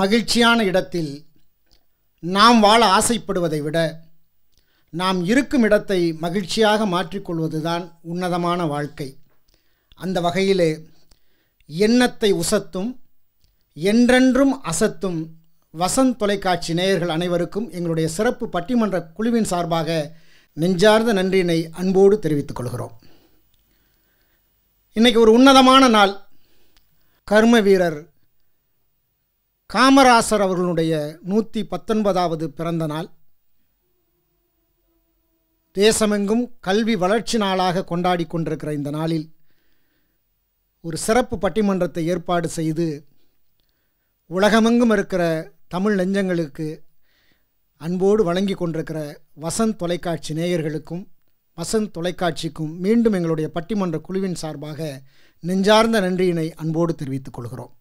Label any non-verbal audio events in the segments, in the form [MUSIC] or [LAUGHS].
மகிழ்ச்சியான இடத்தில் நாம் வாழ ஆசைப்படுவதை விட நாம் இருக்கும் இடத்தை மகிழ்ச்சியாக மாற்றிக்கொள்வதுதான் உன்னதமான வாழ்க்கை அந்த வகையிலே எண்ணத்தை உசத்தும் என்றென்றும் அசத்தும் வசந்த் தொலைக்காட்சி நேயர்கள் அனைவருக்கும் எங்களுடைய சிறப்பு பட்டிமன்ற குழுவின் சார்பாக நெஞ்சார்ந்த நன்றியினை அன்போடு தெரிவித்துக் கொள்கிறோம் இன்றைக்கி ஒரு உன்னதமான நாள் கர்ம வீரர் காமராசர் அவர்களுடைய நூற்றி பத்தொன்பதாவது பிறந்த நாள் தேசமெங்கும் கல்வி வளர்ச்சி நாளாக கொண்டாடி கொண்டிருக்கிற இந்த நாளில் ஒரு சிறப்பு பட்டிமன்றத்தை ஏற்பாடு செய்து உலகமெங்கும் இருக்கிற தமிழ் நெஞ்சங்களுக்கு அன்போடு வழங்கி கொண்டிருக்கிற வசந்த் தொலைக்காட்சி நேயர்களுக்கும் வசந்த் தொலைக்காட்சிக்கும் மீண்டும் எங்களுடைய பட்டிமன்ற குழுவின் சார்பாக நெஞ்சார்ந்த நன்றியினை அன்போடு தெரிவித்துக் கொள்கிறோம்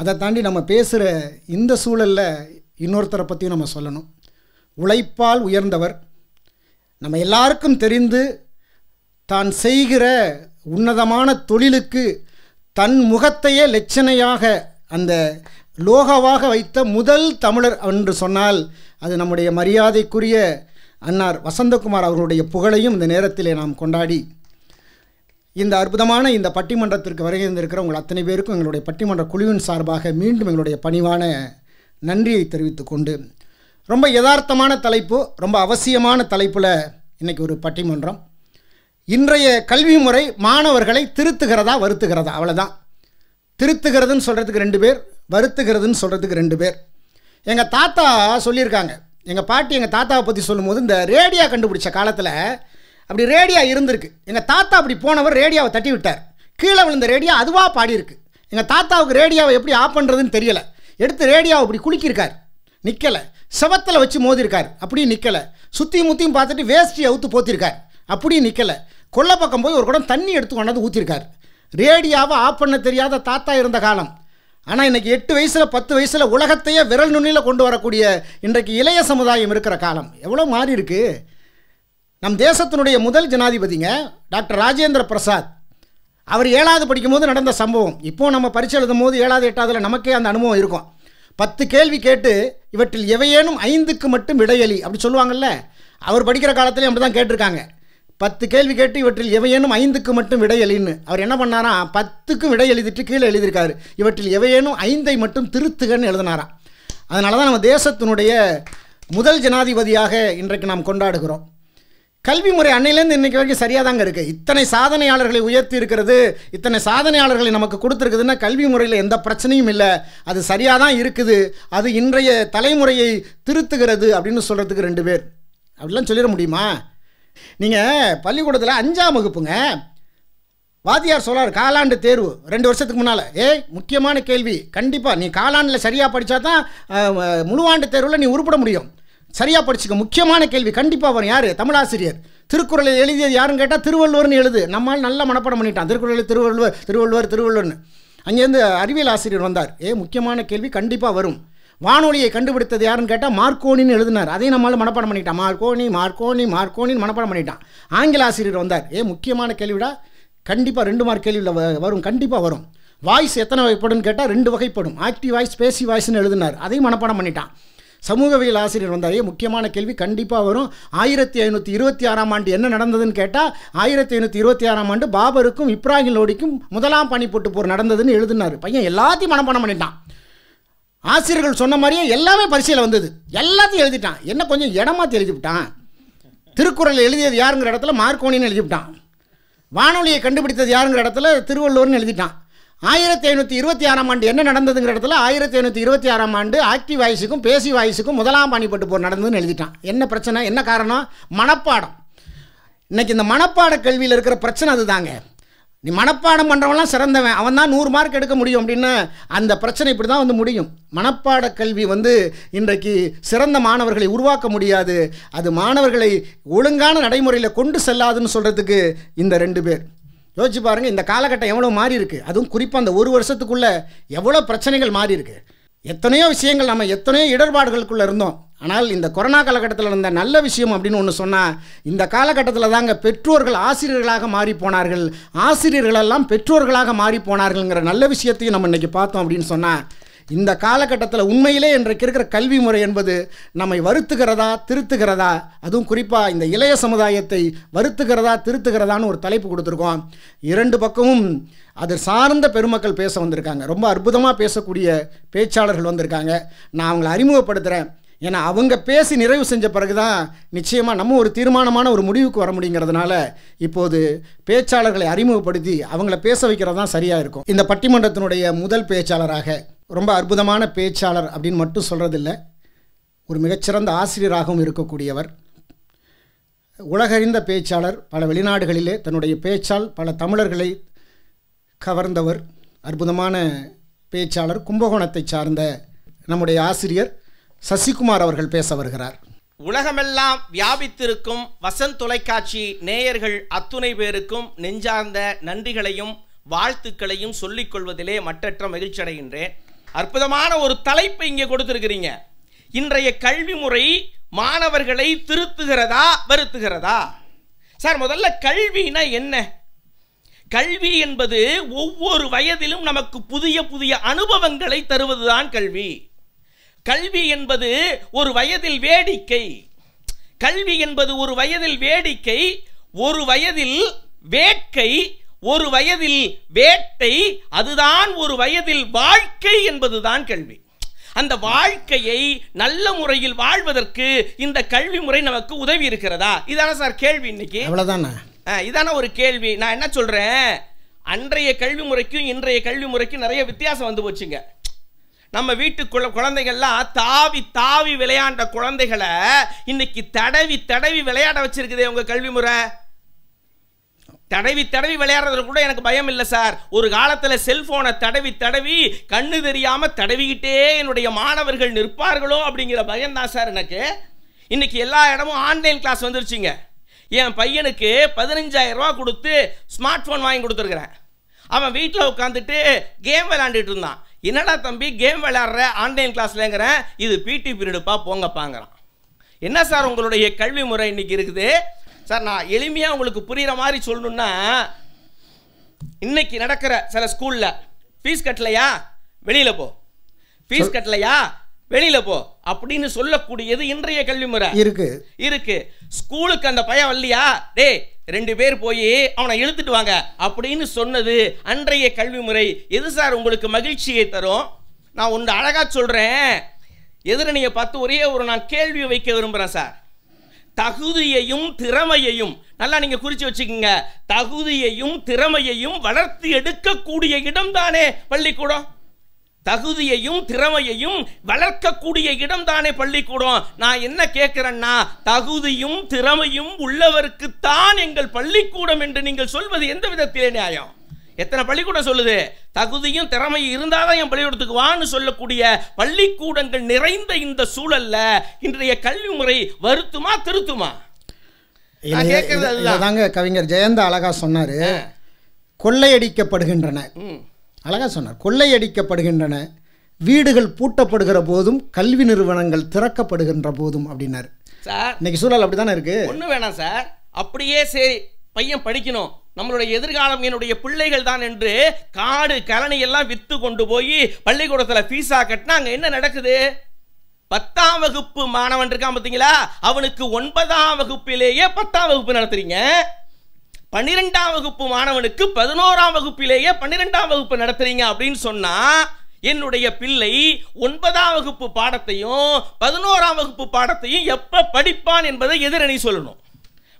அதை தாண்டி நம்ம பேசுகிற இந்த சூழலில் இன்னொருத்தரை பற்றியும் நம்ம சொல்லணும் உழைப்பால் உயர்ந்தவர் நம்ம எல்லாருக்கும் தெரிந்து தான் செய்கிற உன்னதமான தொழிலுக்கு தன் முகத்தையே லட்சணையாக அந்த லோகவாக வைத்த முதல் தமிழர் என்று சொன்னால் அது நம்முடைய மரியாதைக்குரிய அன்னார் வசந்தகுமார் அவர்களுடைய புகழையும் இந்த நேரத்திலே நாம் கொண்டாடி இந்த அற்புதமான இந்த பட்டிமன்றத்திற்கு வருகை இருந்திருக்கிற உங்கள் அத்தனை பேருக்கும் எங்களுடைய பட்டிமன்ற குழுவின் சார்பாக மீண்டும் எங்களுடைய பணிவான நன்றியை தெரிவித்துக்கொண்டு ரொம்ப யதார்த்தமான தலைப்பு ரொம்ப அவசியமான தலைப்பில் இன்றைக்கி ஒரு பட்டிமன்றம் இன்றைய கல்வி முறை மாணவர்களை திருத்துகிறதா வருத்துகிறதா அவ்வளோதான் திருத்துகிறதுன்னு சொல்கிறதுக்கு ரெண்டு பேர் வருத்துகிறதுன்னு சொல்கிறதுக்கு ரெண்டு பேர் எங்கள் தாத்தா சொல்லியிருக்காங்க எங்கள் பாட்டி எங்கள் தாத்தாவை பற்றி சொல்லும்போது இந்த ரேடியா கண்டுபிடிச்ச காலத்தில் அப்படி ரேடியா இருந்திருக்கு எங்கள் தாத்தா அப்படி போனவர் ரேடியாவை தட்டி விட்டார் கீழே விழுந்த ரேடியா அதுவாக பாடியிருக்கு எங்கள் தாத்தாவுக்கு ரேடியாவை எப்படி ஆஃப் பண்ணுறதுன்னு தெரியலை எடுத்து ரேடியாவை இப்படி குலுக்கியிருக்கார் நிற்கலை செவத்தில் வச்சு மோதிருக்கார் அப்படியும் நிற்கலை சுற்றியும் முற்றியும் பார்த்துட்டு வேஸ்டியை அவுத்து போத்திருக்கார் அப்படியும் நிற்கலை கொல்லை பக்கம் போய் ஒரு குடம் தண்ணி எடுத்து கொண்டாந்து ஊற்றிருக்கார் ரேடியாவை ஆஃப் பண்ண தெரியாத தாத்தா இருந்த காலம் ஆனால் இன்றைக்கி எட்டு வயசில் பத்து வயசில் உலகத்தையே விரல் நுண்ணியில் கொண்டு வரக்கூடிய இன்றைக்கு இளைய சமுதாயம் இருக்கிற காலம் எவ்வளோ மாறி இருக்குது நம் தேசத்தினுடைய முதல் ஜனாதிபதிங்க டாக்டர் ராஜேந்திர பிரசாத் அவர் ஏழாவது படிக்கும்போது நடந்த சம்பவம் இப்போது நம்ம பரிசு எழுதும் போது ஏழாவது எட்டாவதில் நமக்கே அந்த அனுபவம் இருக்கும் பத்து கேள்வி கேட்டு இவற்றில் எவையேனும் ஐந்துக்கு மட்டும் விடையலி அப்படி சொல்லுவாங்கள்ல அவர் படிக்கிற காலத்துலேயும் அப்படி தான் கேட்டிருக்காங்க பத்து கேள்வி கேட்டு இவற்றில் எவையேனும் ஐந்துக்கு மட்டும் விடையலின்னு அவர் என்ன பண்ணாராம் பத்துக்கும் விடை எழுதிட்டு கீழே எழுதியிருக்காரு இவற்றில் எவையேனும் ஐந்தை மட்டும் திருத்துகன்னு எழுதினாராம் அதனால தான் நம்ம தேசத்தினுடைய முதல் ஜனாதிபதியாக இன்றைக்கு நாம் கொண்டாடுகிறோம் கல்வி முறை அன்னையிலேருந்து இன்றைக்கு வரைக்கும் சரியாக தாங்க இருக்குது இத்தனை சாதனையாளர்களை உயர்த்தி இருக்கிறது இத்தனை சாதனையாளர்களை நமக்கு கொடுத்துருக்குதுன்னா கல்வி முறையில் எந்த பிரச்சனையும் இல்லை அது சரியாக தான் இருக்குது அது இன்றைய தலைமுறையை திருத்துகிறது அப்படின்னு சொல்கிறதுக்கு ரெண்டு பேர் அப்படிலாம் சொல்லிட முடியுமா நீங்கள் பள்ளிக்கூடத்தில் அஞ்சாம் வகுப்புங்க வாத்தியார் சொல்கிறார் காலாண்டு தேர்வு ரெண்டு வருஷத்துக்கு முன்னால் ஏய் முக்கியமான கேள்வி கண்டிப்பாக நீ காலாண்டில் சரியாக படித்தா தான் முழுவாண்டு தேர்வில் நீ உருப்பிட முடியும் சரியாக படிச்சுக்க முக்கியமான கேள்வி கண்டிப்பாக வரும் யார் தமிழாசிரியர் திருக்குறளில் எழுதியது யாருன்னு கேட்டால் திருவள்ளுவர்னு எழுது நம்மால் நல்லா மனப்படம் பண்ணிட்டான் திருக்குறளில் திருவள்ளுவர் திருவள்ளுவர் திருவள்ளுவர்னு அங்கேருந்து அறிவியல் ஆசிரியர் வந்தார் ஏ முக்கியமான கேள்வி கண்டிப்பாக வரும் வானொலியை கண்டுபிடித்தது யாருன்னு கேட்டால் மார்க்கோனின்னு எழுதினார் அதையும் நம்மளால் மனப்படம் பண்ணிட்டான் மார்க்கோனி மார்க்கோனி மார்க்கோனின்னு மனப்படம் பண்ணிட்டான் ஆங்கில ஆசிரியர் வந்தார் ஏ முக்கியமான கேள்விடா கண்டிப்பாக ரெண்டு மார்க் கேள்வியில் வரும் கண்டிப்பாக வரும் வாய்ஸ் எத்தனை வகைப்படும் கேட்டால் ரெண்டு வகைப்படும் ஆக்டிவ் வாய்ஸ் பேசி வாய்ஸ்னு எழுதினார் அதையும் மனப்படம் பண்ணிட்டான் சமூகவியல் ஆசிரியர் வந்தாலே முக்கியமான கேள்வி கண்டிப்பாக வரும் ஆயிரத்தி ஐநூற்றி இருபத்தி ஆறாம் ஆண்டு என்ன நடந்ததுன்னு கேட்டால் ஆயிரத்தி ஐநூற்றி இருபத்தி ஆறாம் ஆண்டு பாபருக்கும் இப்ராஹிம் லோடிக்கும் முதலாம் போட்டு போர் நடந்ததுன்னு எழுதினார் பையன் எல்லாத்தையும் மனப்பாடம் பண்ணிட்டான் ஆசிரியர்கள் சொன்ன மாதிரியே எல்லாமே பரிசையில் வந்தது எல்லாத்தையும் எழுதிட்டான் என்ன கொஞ்சம் இடமா எழுதிவிட்டான் திருக்குறள் எழுதியது யாருங்கிற இடத்துல மார்க்கோனின்னு எழுதிவிட்டான் வானொலியை கண்டுபிடித்தது யாருங்கிற இடத்துல திருவள்ளுவர்னு எழுதிட்டான் ஆயிரத்தி ஐநூற்றி இருபத்தி ஆறாம் ஆண்டு என்ன நடந்ததுங்கிற இடத்துல ஆயிரத்தி ஐநூற்றி இருபத்தி ஆறாம் ஆண்டு ஆக்டிவ் வாய்ஸுக்கும் பேசி வாய்ஸுக்கும் முதலாம் பாணிப்பட்டு போர் நடந்ததுன்னு எழுதிட்டான் என்ன பிரச்சனை என்ன காரணம் மனப்பாடம் இன்றைக்கி இந்த மனப்பாட கல்வியில் இருக்கிற பிரச்சனை அதுதாங்க நீ மனப்பாடம் பண்ணுறவன்லாம் சிறந்தவன் அவன் தான் நூறு மார்க் எடுக்க முடியும் அப்படின்னு அந்த பிரச்சனை இப்படி தான் வந்து முடியும் மனப்பாட கல்வி வந்து இன்றைக்கு சிறந்த மாணவர்களை உருவாக்க முடியாது அது மாணவர்களை ஒழுங்கான நடைமுறையில் கொண்டு செல்லாதுன்னு சொல்கிறதுக்கு இந்த ரெண்டு பேர் யோசிச்சு பாருங்கள் இந்த காலகட்டம் எவ்வளோ மாறி இருக்குது அதுவும் குறிப்பாக அந்த ஒரு வருஷத்துக்குள்ளே எவ்வளோ பிரச்சனைகள் மாறி இருக்குது எத்தனையோ விஷயங்கள் நம்ம எத்தனையோ இடர்பாடுகளுக்குள்ளே இருந்தோம் ஆனால் இந்த கொரோனா காலகட்டத்தில் இருந்த நல்ல விஷயம் அப்படின்னு ஒன்று சொன்னால் இந்த காலகட்டத்தில் தாங்க பெற்றோர்கள் ஆசிரியர்களாக மாறி போனார்கள் ஆசிரியர்களெல்லாம் பெற்றோர்களாக மாறி போனார்கள்ங்கிற நல்ல விஷயத்தையும் நம்ம இன்றைக்கி பார்த்தோம் அப்படின்னு சொன்னால் இந்த காலகட்டத்தில் உண்மையிலே இன்றைக்கு இருக்கிற கல்வி முறை என்பது நம்மை வருத்துகிறதா திருத்துகிறதா அதுவும் குறிப்பாக இந்த இளைய சமுதாயத்தை வருத்துகிறதா திருத்துகிறதான்னு ஒரு தலைப்பு கொடுத்துருக்கோம் இரண்டு பக்கமும் அது சார்ந்த பெருமக்கள் பேச வந்திருக்காங்க ரொம்ப அற்புதமாக பேசக்கூடிய பேச்சாளர்கள் வந்திருக்காங்க நான் அவங்களை அறிமுகப்படுத்துகிறேன் ஏன்னா அவங்க பேசி நிறைவு செஞ்ச பிறகு தான் நிச்சயமாக நம்ம ஒரு தீர்மானமான ஒரு முடிவுக்கு வர முடியுங்கிறதுனால இப்போது பேச்சாளர்களை அறிமுகப்படுத்தி அவங்கள பேச வைக்கிறது தான் சரியாக இருக்கும் இந்த பட்டிமன்றத்தினுடைய முதல் பேச்சாளராக ரொம்ப அற்புதமான பேச்சாளர் அப்படின்னு மட்டும் சொல்கிறதில்ல ஒரு மிகச்சிறந்த ஆசிரியராகவும் இருக்கக்கூடியவர் உலகறிந்த பேச்சாளர் பல வெளிநாடுகளிலே தன்னுடைய பேச்சால் பல தமிழர்களை கவர்ந்தவர் அற்புதமான பேச்சாளர் கும்பகோணத்தை சார்ந்த நம்முடைய ஆசிரியர் சசிகுமார் அவர்கள் பேச வருகிறார் உலகமெல்லாம் வியாபித்திருக்கும் வசந்த் தொலைக்காட்சி நேயர்கள் அத்துணை பேருக்கும் நெஞ்சார்ந்த நன்றிகளையும் வாழ்த்துக்களையும் சொல்லிக்கொள்வதிலே மற்றற்ற மகிழ்ச்சியடைகின்றேன் அற்புதமான ஒரு தலைப்பை இங்கே கொடுத்துருக்கிறீங்க இன்றைய கல்வி முறை மாணவர்களை திருத்துகிறதா வருத்துகிறதா சார் முதல்ல கல்வினா என்ன கல்வி என்பது ஒவ்வொரு வயதிலும் நமக்கு புதிய புதிய அனுபவங்களை தருவதுதான் கல்வி கல்வி என்பது ஒரு வயதில் வேடிக்கை கல்வி என்பது ஒரு வயதில் வேடிக்கை ஒரு வயதில் வேட்கை ஒரு வயதில் வேட்டை அதுதான் ஒரு வயதில் வாழ்க்கை என்பதுதான் கல்வி அந்த வாழ்க்கையை நல்ல முறையில் வாழ்வதற்கு இந்த கல்வி முறை நமக்கு உதவி இருக்கிறதா இதான சார் கேள்வி இன்னைக்கு அவ்வளோதானே இதான ஒரு கேள்வி நான் என்ன சொல்கிறேன் அன்றைய கல்வி முறைக்கும் இன்றைய கல்வி முறைக்கும் நிறைய வித்தியாசம் வந்து போச்சுங்க நம்ம வீட்டு குழந்தைகள்லாம் தாவி தாவி விளையாண்ட குழந்தைகளை இன்னைக்கு தடவி தடவி விளையாட வச்சிருக்குதே உங்கள் கல்வி முறை தடவி தடவி விளையாடுறது கூட எனக்கு பயம் இல்லை சார் ஒரு காலத்தில் செல்போனை தடவி தடவி கண்ணு தெரியாமல் தடவிக்கிட்டே என்னுடைய மாணவர்கள் நிற்பார்களோ அப்படிங்கிற பயம் தான் சார் எனக்கு இன்றைக்கி எல்லா இடமும் ஆன்லைன் கிளாஸ் வந்துருச்சுங்க என் பையனுக்கு பதினஞ்சாயிரம் ரூபா கொடுத்து ஸ்மார்ட் ஃபோன் வாங்கி கொடுத்துருக்குறேன் அவன் வீட்டில் உட்காந்துட்டு கேம் விளாண்டுட்டு இருந்தான் என்னடா தம்பி கேம் விளாட்ற ஆன்லைன் கிளாஸ்லங்கிறேன் இது பிடி பீரியடுப்பா பாங்கிறான் என்ன சார் உங்களுடைய கல்வி முறை இன்றைக்கி இருக்குது சார் நான் எளிமையாக உங்களுக்கு புரிகிற மாதிரி சொல்லணுன்னா இன்னைக்கு நடக்கிற சில ஸ்கூலில் ஃபீஸ் கட்டலையா வெளியில் போ ஃபீஸ் கட்டலையா வெளியில் போ அப்படின்னு சொல்லக்கூடியது இன்றைய கல்வி முறை இருக்கு இருக்கு ஸ்கூலுக்கு அந்த பையன் வரலையா டே ரெண்டு பேர் போய் அவனை இழுத்துட்டு வாங்க அப்படின்னு சொன்னது அன்றைய கல்வி முறை எது சார் உங்களுக்கு மகிழ்ச்சியை தரும் நான் ஒன்று அழகாக சொல்கிறேன் எதிரணியை பார்த்து ஒரே ஒரு நான் கேள்வி வைக்க விரும்புகிறேன் சார் தகுதியையும் திறமையையும் நல்லா நீங்கள் குறித்து வச்சுக்கோங்க தகுதியையும் திறமையையும் வளர்த்து எடுக்கக்கூடிய இடம் தானே பள்ளிக்கூடம் தகுதியையும் திறமையையும் வளர்க்கக்கூடிய இடம் தானே பள்ளிக்கூடம் நான் என்ன கேட்குறேன்னா தகுதியும் திறமையும் உள்ளவருக்குத்தான் எங்கள் பள்ளிக்கூடம் என்று நீங்கள் சொல்வது எந்த விதத்திலே நியாயம் எத்தனை பள்ளிக்கூடம் சொல்லுது தகுதியும் திறமையும் இருந்தால் தான் என் பள்ளிக்கூடத்துக்கு வான்னு சொல்லக்கூடிய பள்ளிக்கூடங்கள் நிறைந்த இந்த சூழல்ல இன்றைய கல்வி முறை வருத்துமா திருத்துமா தாங்க கவிஞர் ஜெயந்த அழகா சொன்னார் கொள்ளையடிக்கப்படுகின்றன அழகா சொன்னார் கொள்ளையடிக்கப்படுகின்றன வீடுகள் பூட்டப்படுகிற போதும் கல்வி நிறுவனங்கள் திறக்கப்படுகின்ற போதும் அப்படின்னாரு சார் இன்னைக்கு சூழல் அப்படிதானே இருக்கு ஒன்றும் வேணாம் சார் அப்படியே சரி பையன் படிக்கணும் நம்மளுடைய எதிர்காலம் என்னுடைய பிள்ளைகள் தான் என்று காடு கலனி எல்லாம் விற்று கொண்டு போய் பள்ளிக்கூடத்தில் ஃபீஸா கட்டினா அங்கே என்ன நடக்குது பத்தாம் வகுப்பு மாணவன் இருக்கான் பார்த்தீங்களா அவனுக்கு ஒன்பதாம் வகுப்பிலேயே பத்தாம் வகுப்பு நடத்துறீங்க பன்னிரெண்டாம் வகுப்பு மாணவனுக்கு பதினோராம் வகுப்பிலேயே பன்னிரெண்டாம் வகுப்பு நடத்துறீங்க அப்படின்னு சொன்னா என்னுடைய பிள்ளை ஒன்பதாம் வகுப்பு பாடத்தையும் பதினோராம் வகுப்பு பாடத்தையும் எப்ப படிப்பான் என்பதை எதிரணி சொல்லணும்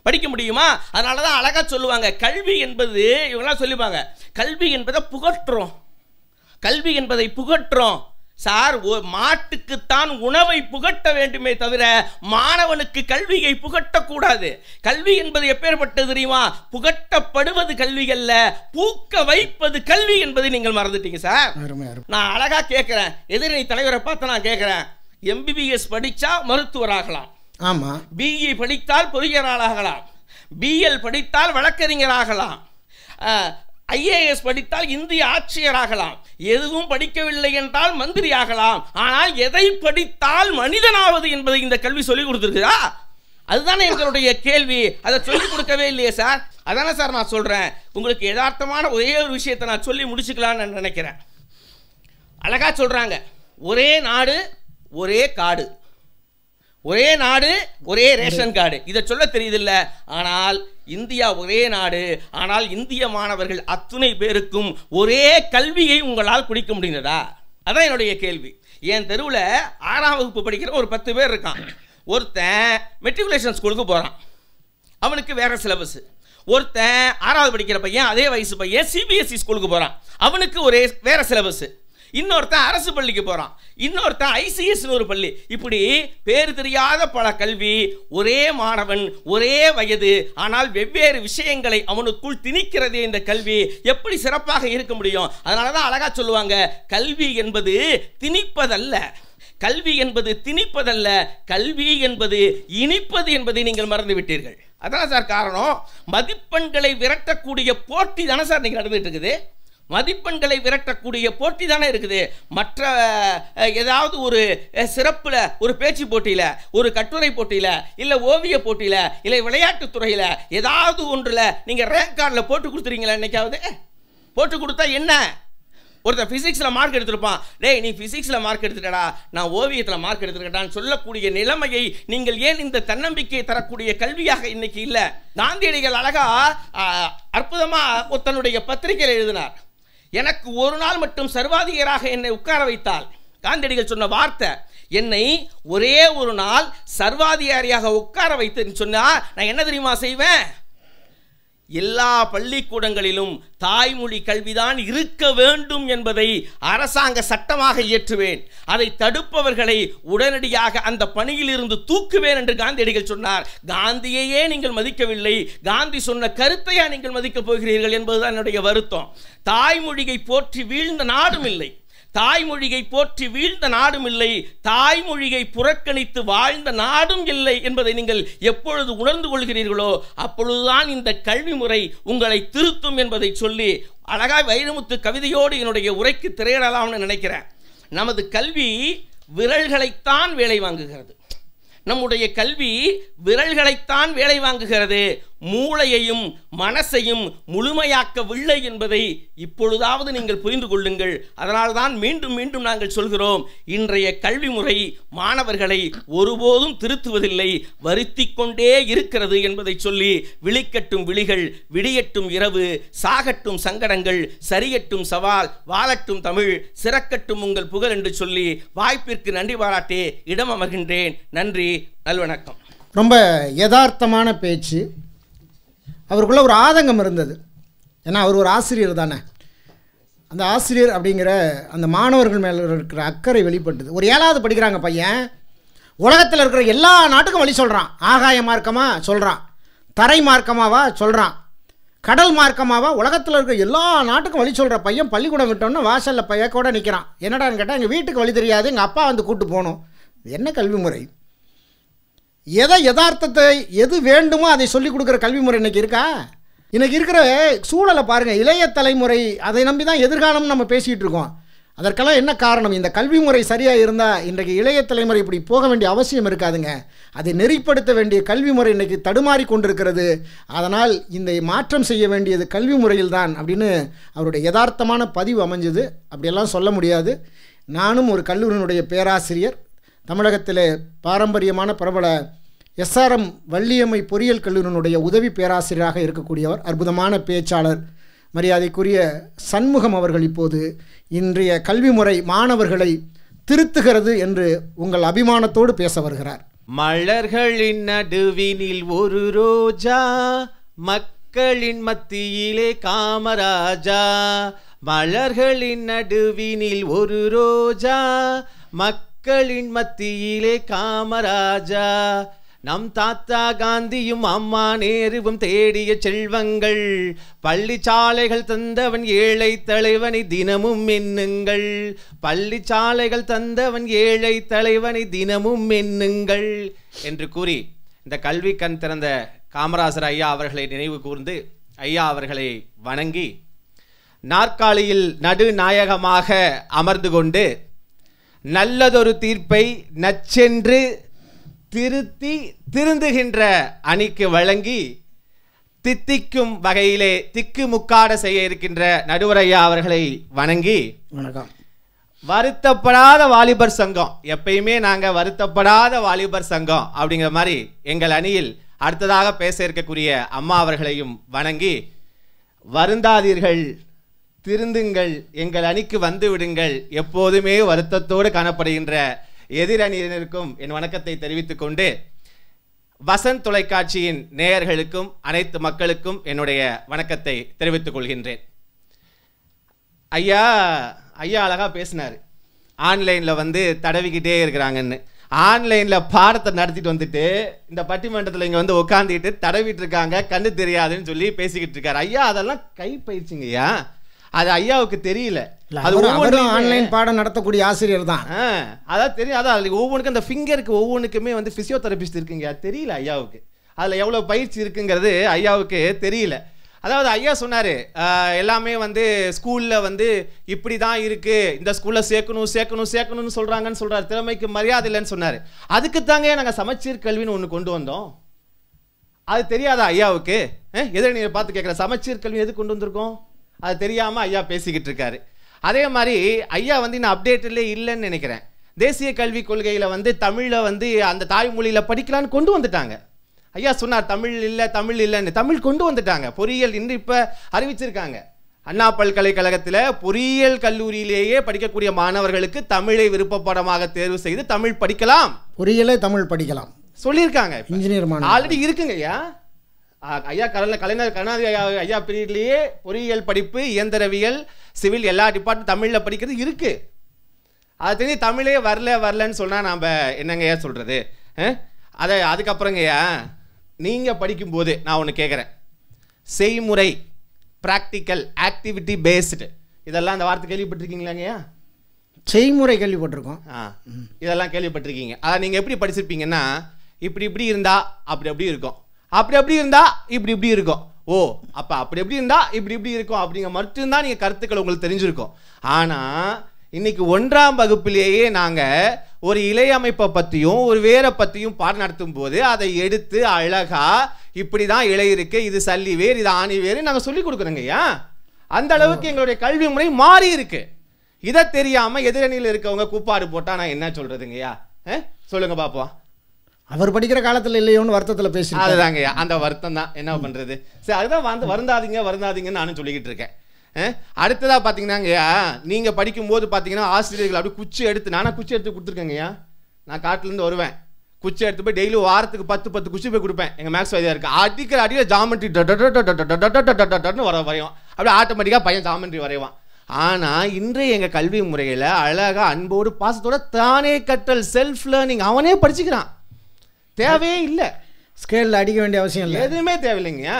படிக்க முடியுமா அதனால தான் அழகாக சொல்லுவாங்க கல்வி என்பது இவங்களாம் சொல்லிப்பாங்க கல்வி என்பதை புகட்டுறோம் கல்வி என்பதை புகட்டுறோம் சார் மாட்டுக்குத்தான் உணவை புகட்ட வேண்டுமே தவிர மாணவனுக்கு கல்வியை புகட்டக்கூடாது கல்வி என்பது எப்பேற்பட்டது தெரியுமா புகட்டப்படுவது கல்வி அல்ல பூக்க வைப்பது கல்வி என்பதை நீங்கள் மறந்துட்டீங்க சார் நான் அழகா கேட்கிறேன் எதிரணி தலைவரை பார்த்து நான் கேட்கிறேன் எம்பிபிஎஸ் படிச்சா மருத்துவர் ஆகலாம் ஆமாம் பிஇ படித்தால் பொறியியலாளர்களாம் பிஎல் படித்தால் வழக்கறிஞராகலாம் ஐஏஎஸ் படித்தால் இந்திய ஆட்சியராகலாம் எதுவும் படிக்கவில்லை என்றால் மந்திரி ஆகலாம் ஆனால் எதை படித்தால் மனிதனாவது என்பதை இந்த கல்வி சொல்லிக் கொடுத்துருக்குதா அதுதானே எங்களுடைய கேள்வி அதை சொல்லிக் கொடுக்கவே இல்லையே சார் அதானே சார் நான் சொல்கிறேன் உங்களுக்கு யதார்த்தமான ஒரே ஒரு விஷயத்தை நான் சொல்லி முடிச்சுக்கலான்னு நான் நினைக்கிறேன் அழகாக சொல்கிறாங்க ஒரே நாடு ஒரே காடு ஒரே நாடு ஒரே ரேஷன் கார்டு இதை சொல்ல தெரியுதில்ல ஆனால் இந்தியா ஒரே நாடு ஆனால் இந்திய மாணவர்கள் அத்துணை பேருக்கும் ஒரே கல்வியை உங்களால் குடிக்க முடிந்ததா அதான் என்னுடைய கேள்வி என் தெருவில் ஆறாம் வகுப்பு படிக்கிற ஒரு பத்து பேர் இருக்கான் ஒருத்தன் மெட்ரிகுலேஷன் ஸ்கூலுக்கு போகிறான் அவனுக்கு வேறு சிலபஸ் ஒருத்தன் ஆறாவது படிக்கிற பையன் அதே வயசு பையன் சிபிஎஸ்சி ஸ்கூலுக்கு e போகிறான் அவனுக்கு ஒரே வேறு சிலபஸ்ஸு இன்னொருத்தன் அரசு பள்ளிக்கு போகிறான் இன்னொருத்தன் ஐசிஎஸ்னு ஒரு பள்ளி இப்படி பேர் தெரியாத பல கல்வி ஒரே மாணவன் ஒரே வயது ஆனால் வெவ்வேறு விஷயங்களை அவனுக்குள் திணிக்கிறதே இந்த கல்வி எப்படி சிறப்பாக இருக்க முடியும் அதனால தான் அழகாக சொல்லுவாங்க கல்வி என்பது திணிப்பதல்ல கல்வி என்பது திணிப்பதல்ல கல்வி என்பது இனிப்பது என்பதை நீங்கள் மறந்து விட்டீர்கள் அதான் சார் காரணம் மதிப்பெண்களை விரட்டக்கூடிய போட்டி தானே சார் நீங்கள் நடந்துட்டு இருக்குது மதிப்பெண்களை விரட்டக்கூடிய போட்டி தானே இருக்குது மற்ற ஏதாவது ஒரு சிறப்பில் ஒரு பேச்சு போட்டியில் ஒரு கட்டுரை போட்டியில் இல்லை ஓவிய போட்டியில் இல்லை விளையாட்டுத் துறையில் ஏதாவது ஒன்றில் நீங்கள் ரேங்க் கார்டில் போட்டு கொடுத்துறீங்களா என்னைக்காவது போட்டு கொடுத்தா என்ன ஒருத்தர் ஃபிசிக்ஸில் மார்க் எடுத்திருப்பான் டேய் நீ ஃபிசிக்ஸில் மார்க் எடுத்துட்டடா நான் ஓவியத்தில் மார்க் எடுத்துருக்கட்டான்னு சொல்லக்கூடிய நிலைமையை நீங்கள் ஏன் இந்த தன்னம்பிக்கையை தரக்கூடிய கல்வியாக இன்னைக்கு இல்லை காந்தியடிகள் அழகா அற்புதமாக தன்னுடைய பத்திரிகையில் எழுதினார் எனக்கு ஒரு நாள் மட்டும் சர்வாதிகாராக என்னை உட்கார வைத்தால் காந்தியடிகள் சொன்ன வார்த்தை என்னை ஒரே ஒரு நாள் சர்வாதிகாரியாக உட்கார வைத்து சொன்னால் நான் என்ன தெரியுமா செய்வேன் எல்லா பள்ளிக்கூடங்களிலும் தாய்மொழி கல்விதான் இருக்க வேண்டும் என்பதை அரசாங்க சட்டமாக இயற்றுவேன் அதை தடுப்பவர்களை உடனடியாக அந்த பணியிலிருந்து தூக்குவேன் என்று காந்தியடிகள் சொன்னார் காந்தியையே நீங்கள் மதிக்கவில்லை காந்தி சொன்ன கருத்தையா நீங்கள் மதிக்கப் போகிறீர்கள் என்பதுதான் என்னுடைய வருத்தம் தாய்மொழியை போற்றி வீழ்ந்த நாடும் இல்லை தாய்மொழியை போற்றி வீழ்ந்த நாடும் இல்லை தாய்மொழியை புறக்கணித்து வாழ்ந்த நாடும் இல்லை என்பதை நீங்கள் எப்பொழுது உணர்ந்து கொள்கிறீர்களோ அப்பொழுதுதான் இந்த கல்வி முறை உங்களை திருத்தும் என்பதை சொல்லி அழகாய் வைரமுத்து கவிதையோடு என்னுடைய உரைக்கு திரையிடலாம்னு நினைக்கிறேன் நமது கல்வி விரல்களைத்தான் வேலை வாங்குகிறது நம்முடைய கல்வி விரல்களைத்தான் வேலை வாங்குகிறது மூளையையும் மனசையும் முழுமையாக்கவில்லை என்பதை இப்பொழுதாவது நீங்கள் புரிந்து கொள்ளுங்கள் அதனால்தான் மீண்டும் மீண்டும் நாங்கள் சொல்கிறோம் இன்றைய கல்வி முறை மாணவர்களை ஒருபோதும் திருத்துவதில்லை வருத்தி கொண்டே இருக்கிறது என்பதை சொல்லி விழிக்கட்டும் விழிகள் விடியட்டும் இரவு சாகட்டும் சங்கடங்கள் சரியட்டும் சவால் வாழட்டும் தமிழ் சிறக்கட்டும் உங்கள் புகழ் என்று சொல்லி வாய்ப்பிற்கு நன்றி பாராட்டி இடம் அமர்கின்றேன் நன்றி நல்வணக்கம் ரொம்ப யதார்த்தமான பேச்சு அவருக்குள்ளே ஒரு ஆதங்கம் இருந்தது ஏன்னா அவர் ஒரு ஆசிரியர் தானே அந்த ஆசிரியர் அப்படிங்கிற அந்த மாணவர்கள் மேலே இருக்கிற அக்கறை வெளிப்பட்டது ஒரு ஏழாவது படிக்கிறாங்க பையன் உலகத்தில் இருக்கிற எல்லா நாட்டுக்கும் வழி சொல்கிறான் ஆகாய மார்க்கமாக சொல்கிறான் தரை மார்க்கமாவா சொல்கிறான் கடல் மார்க்கமாகவா உலகத்தில் இருக்கிற எல்லா நாட்டுக்கும் வழி சொல்கிற பையன் பள்ளிக்கூடம் விட்டோன்னு வாசலில் பையக்கூட நிற்கிறான் என்னடான்னு கேட்டால் எங்கள் வீட்டுக்கு வழி தெரியாது எங்கள் அப்பா வந்து கூப்பிட்டு போகணும் என்ன கல்வி முறை எதை யதார்த்தத்தை எது வேண்டுமோ அதை சொல்லிக் கொடுக்குற கல்வி முறை இன்றைக்கி இருக்கா இன்றைக்கி இருக்கிற சூழலை பாருங்கள் இளைய தலைமுறை அதை நம்பி தான் எதிர்காலம் நம்ம பேசிகிட்டு இருக்கோம் அதற்கெல்லாம் என்ன காரணம் இந்த கல்வி முறை சரியாக இருந்தால் இன்றைக்கு இளைய தலைமுறை இப்படி போக வேண்டிய அவசியம் இருக்காதுங்க அதை நெறிப்படுத்த வேண்டிய கல்வி முறை இன்றைக்கி தடுமாறி கொண்டிருக்கிறது அதனால் இந்த மாற்றம் செய்ய வேண்டியது கல்வி முறையில் தான் அப்படின்னு அவருடைய யதார்த்தமான பதிவு அமைஞ்சது அப்படியெல்லாம் சொல்ல முடியாது நானும் ஒரு கல்லூரியினுடைய பேராசிரியர் தமிழகத்திலே பாரம்பரியமான பிரபல எஸ்ஆர்எம் வள்ளியம்மை பொறியியல் கல்லூரியினுடைய உதவி பேராசிரியராக இருக்கக்கூடியவர் அற்புதமான பேச்சாளர் மரியாதைக்குரிய சண்முகம் அவர்கள் இப்போது இன்றைய கல்வி முறை மாணவர்களை திருத்துகிறது என்று உங்கள் அபிமானத்தோடு பேச வருகிறார் மலர்களின் நடுவினில் ஒரு ரோஜா மக்களின் மத்தியிலே காமராஜா மலர்களின் நடுவினில் ஒரு ரோஜா மக் மக்களின் மத்தியிலே காமராஜா நம் தாத்தா காந்தியும் அம்மா நேருவும் தேடிய செல்வங்கள் பள்ளிச்சாலைகள் தந்தவன் ஏழை தலைவனை தினமும் எண்ணுங்கள் பள்ளிச்சாலைகள் தந்தவன் ஏழை தலைவனை தினமும் எண்ணுங்கள் என்று கூறி இந்த கல்வி கண் திறந்த காமராசர் ஐயா அவர்களை நினைவு கூர்ந்து ஐயா அவர்களை வணங்கி நாற்காலியில் நடுநாயகமாக அமர்ந்து கொண்டு நல்லதொரு தீர்ப்பை நச்சென்று திருத்தி திருந்துகின்ற அணிக்கு வழங்கி தித்திக்கும் வகையிலே திக்கு முக்காட செய்ய இருக்கின்ற நடுவரையா அவர்களை வணங்கி வணக்கம் வருத்தப்படாத வாலிபர் சங்கம் எப்பயுமே நாங்கள் வருத்தப்படாத வாலிபர் சங்கம் அப்படிங்கிற மாதிரி எங்கள் அணியில் அடுத்ததாக பேச இருக்கக்கூடிய அம்மா அவர்களையும் வணங்கி வருந்தாதீர்கள் திருந்துங்கள் எங்கள் அணிக்கு வந்து விடுங்கள் எப்போதுமே வருத்தத்தோடு காணப்படுகின்ற எதிரணியினருக்கும் என் வணக்கத்தை தெரிவித்துக் கொண்டு வசந்த் தொலைக்காட்சியின் நேயர்களுக்கும் அனைத்து மக்களுக்கும் என்னுடைய வணக்கத்தை தெரிவித்துக் கொள்கின்றேன் ஐயா ஐயா அழகாக பேசினார் ஆன்லைனில் வந்து தடவிக்கிட்டே இருக்கிறாங்கன்னு ஆன்லைனில் பாடத்தை நடத்திட்டு வந்துட்டு இந்த பட்டிமன்றத்தில் இங்கே வந்து உட்காந்துக்கிட்டு தடவிட்டு இருக்காங்க கண்ணு தெரியாதுன்னு சொல்லி பேசிக்கிட்டு இருக்காரு ஐயா அதெல்லாம் கைப்பயிற்சிங்க ஐயா அது ஐயாவுக்கு தெரியல அது ஒவ்வொன்றும் ஆன்லைன் பாடம் நடத்தக்கூடிய ஆசிரியர் தான் அதான் தெரியும் அதான் ஒவ்வொன்றுக்கும் அந்த ஃபிங்கருக்கு ஒவ்வொன்றுக்குமே வந்து ஃபிசியோதெரபிஸ்ட் இருக்குங்க அது தெரியல ஐயாவுக்கு அதில் எவ்வளோ பயிற்சி இருக்குங்கிறது ஐயாவுக்கு தெரியல அதாவது ஐயா சொன்னார் எல்லாமே வந்து ஸ்கூலில் வந்து இப்படி தான் இருக்குது இந்த ஸ்கூலில் சேர்க்கணும் சேர்க்கணும் சேர்க்கணும்னு சொல்கிறாங்கன்னு சொல்கிறார் திறமைக்கு மரியாதை இல்லைன்னு சொன்னார் அதுக்கு தாங்க நாங்கள் சமச்சீர் கல்வின்னு ஒன்று கொண்டு வந்தோம் அது தெரியாதா ஐயாவுக்கு எதிர நீங்கள் பார்த்து கேட்குற சமச்சீர் கல்வி எது கொண்டு வந்திருக்கோம் அது தெரியாமல் ஐயா பேசிக்கிட்டு இருக்காரு அதே மாதிரி ஐயா வந்து நான் அப்டேட்டில் இல்லைன்னு நினைக்கிறேன் தேசிய கல்விக் கொள்கையில் வந்து தமிழில் வந்து அந்த தாய்மொழியில் படிக்கலான்னு கொண்டு வந்துட்டாங்க ஐயா சொன்னார் தமிழ் இல்லை தமிழ் இல்லைன்னு தமிழ் கொண்டு வந்துட்டாங்க பொறியியல் இன்று இப்போ அறிவிச்சிருக்காங்க அண்ணா பல்கலைக்கழகத்தில் பொறியியல் கல்லூரியிலேயே படிக்கக்கூடிய மாணவர்களுக்கு தமிழை விருப்பப்படமாக தேர்வு செய்து தமிழ் படிக்கலாம் பொறியியலை தமிழ் படிக்கலாம் சொல்லியிருக்காங்க இன்ஜினியர் ஆல்ரெடி இருக்குங்க ஐயா ஐயா கலைஞர் கலைஞர் கருணாநிதி ஐயா ஐயா பீரியட்லேயே பொறியியல் படிப்பு இயந்திரவியல் சிவில் எல்லா டிபார்ட்மெண்ட் தமிழில் படிக்கிறது இருக்குது அது தெரிஞ்சு தமிழே வரல வரலன்னு சொன்னால் நாம் என்னங்க ஐயா சொல்கிறது அதை அதுக்கப்புறங்கய்யா நீங்கள் படிக்கும்போது நான் ஒன்று கேட்குறேன் செய்முறை ப்ராக்டிக்கல் ஆக்டிவிட்டி பேஸ்டு இதெல்லாம் அந்த வார்த்தை கேள்விப்பட்டிருக்கீங்களாங்கய்யா செய்முறை கேள்விப்பட்டிருக்கோம் ஆ இதெல்லாம் கேள்விப்பட்டிருக்கீங்க அதை நீங்கள் எப்படி படிச்சிருப்பீங்கன்னா இப்படி இப்படி இருந்தால் அப்படி அப்படி இருக்கும் அப்படி அப்படி இருந்தால் இப்படி இப்படி இருக்கும் ஓ அப்போ அப்படி எப்படி இருந்தால் இப்படி இப்படி இருக்கும் அப்படிங்க மட்டும்தான் நீங்கள் கருத்துக்கள் உங்களுக்கு தெரிஞ்சிருக்கும் ஆனால் இன்னைக்கு ஒன்றாம் வகுப்பிலேயே நாங்கள் ஒரு இலை அமைப்பை பற்றியும் ஒரு வேரை பற்றியும் பாடம் நடத்தும் போது அதை எடுத்து அழகாக இப்படி தான் இலை இருக்கு இது சல்லி வேர் இது ஆணி வேறு நாங்கள் சொல்லி கொடுக்குறோங்க ஐயா அந்த அளவுக்கு எங்களுடைய கல்வி முறை மாறி இருக்கு இதை தெரியாமல் எதிரணியில் இருக்கவங்க கூப்பாடு போட்டால் நான் என்ன சொல்கிறதுங்கய்யா சொல்லுங்க பார்ப்போம் அவர் படிக்கிற காலத்தில் இல்லையோன்னு வருத்தத்தில் பேசி அதுதாங்க அந்த வருத்தம் தான் என்ன பண்ணுறது சரி அதுதான் வந்து வருந்தாதீங்க வருந்தாதீங்கன்னு நானும் சொல்லிக்கிட்டு இருக்கேன் அடுத்ததாக பார்த்தீங்கன்னாங்கய்யா நீங்கள் படிக்கும்போது பார்த்தீங்கன்னா ஆசிரியர்கள் அப்படி குச்சி எடுத்து நானா குச்சி எடுத்து கொடுத்துருக்கேங்கய்யா நான் காட்டிலேருந்து வருவேன் குச்சி எடுத்து போய் டெய்லி வாரத்துக்கு பத்து பத்து குச்சி போய் கொடுப்பேன் எங்கள் மேக்ஸ் வாதியாக இருக்கு அடிக்கிற அடியில் ஜாமெண்ட்ரி டன்னு வர வரையும் அப்படியே ஆட்டோமேட்டிக்காக பையன் ஜாமெண்ட்ரி வரைவான் ஆனால் இன்றைய எங்கள் கல்வி முறையில் அழகாக அன்போடு பாசத்தோட தானே கற்றல் செல்ஃப் லேர்னிங் அவனே படிச்சுக்கிறான் தேவையே இல்லை ஸ்கேலில் அடிக்க வேண்டிய அவசியம் இல்லை எதுவுமே தேவையில்லைங்க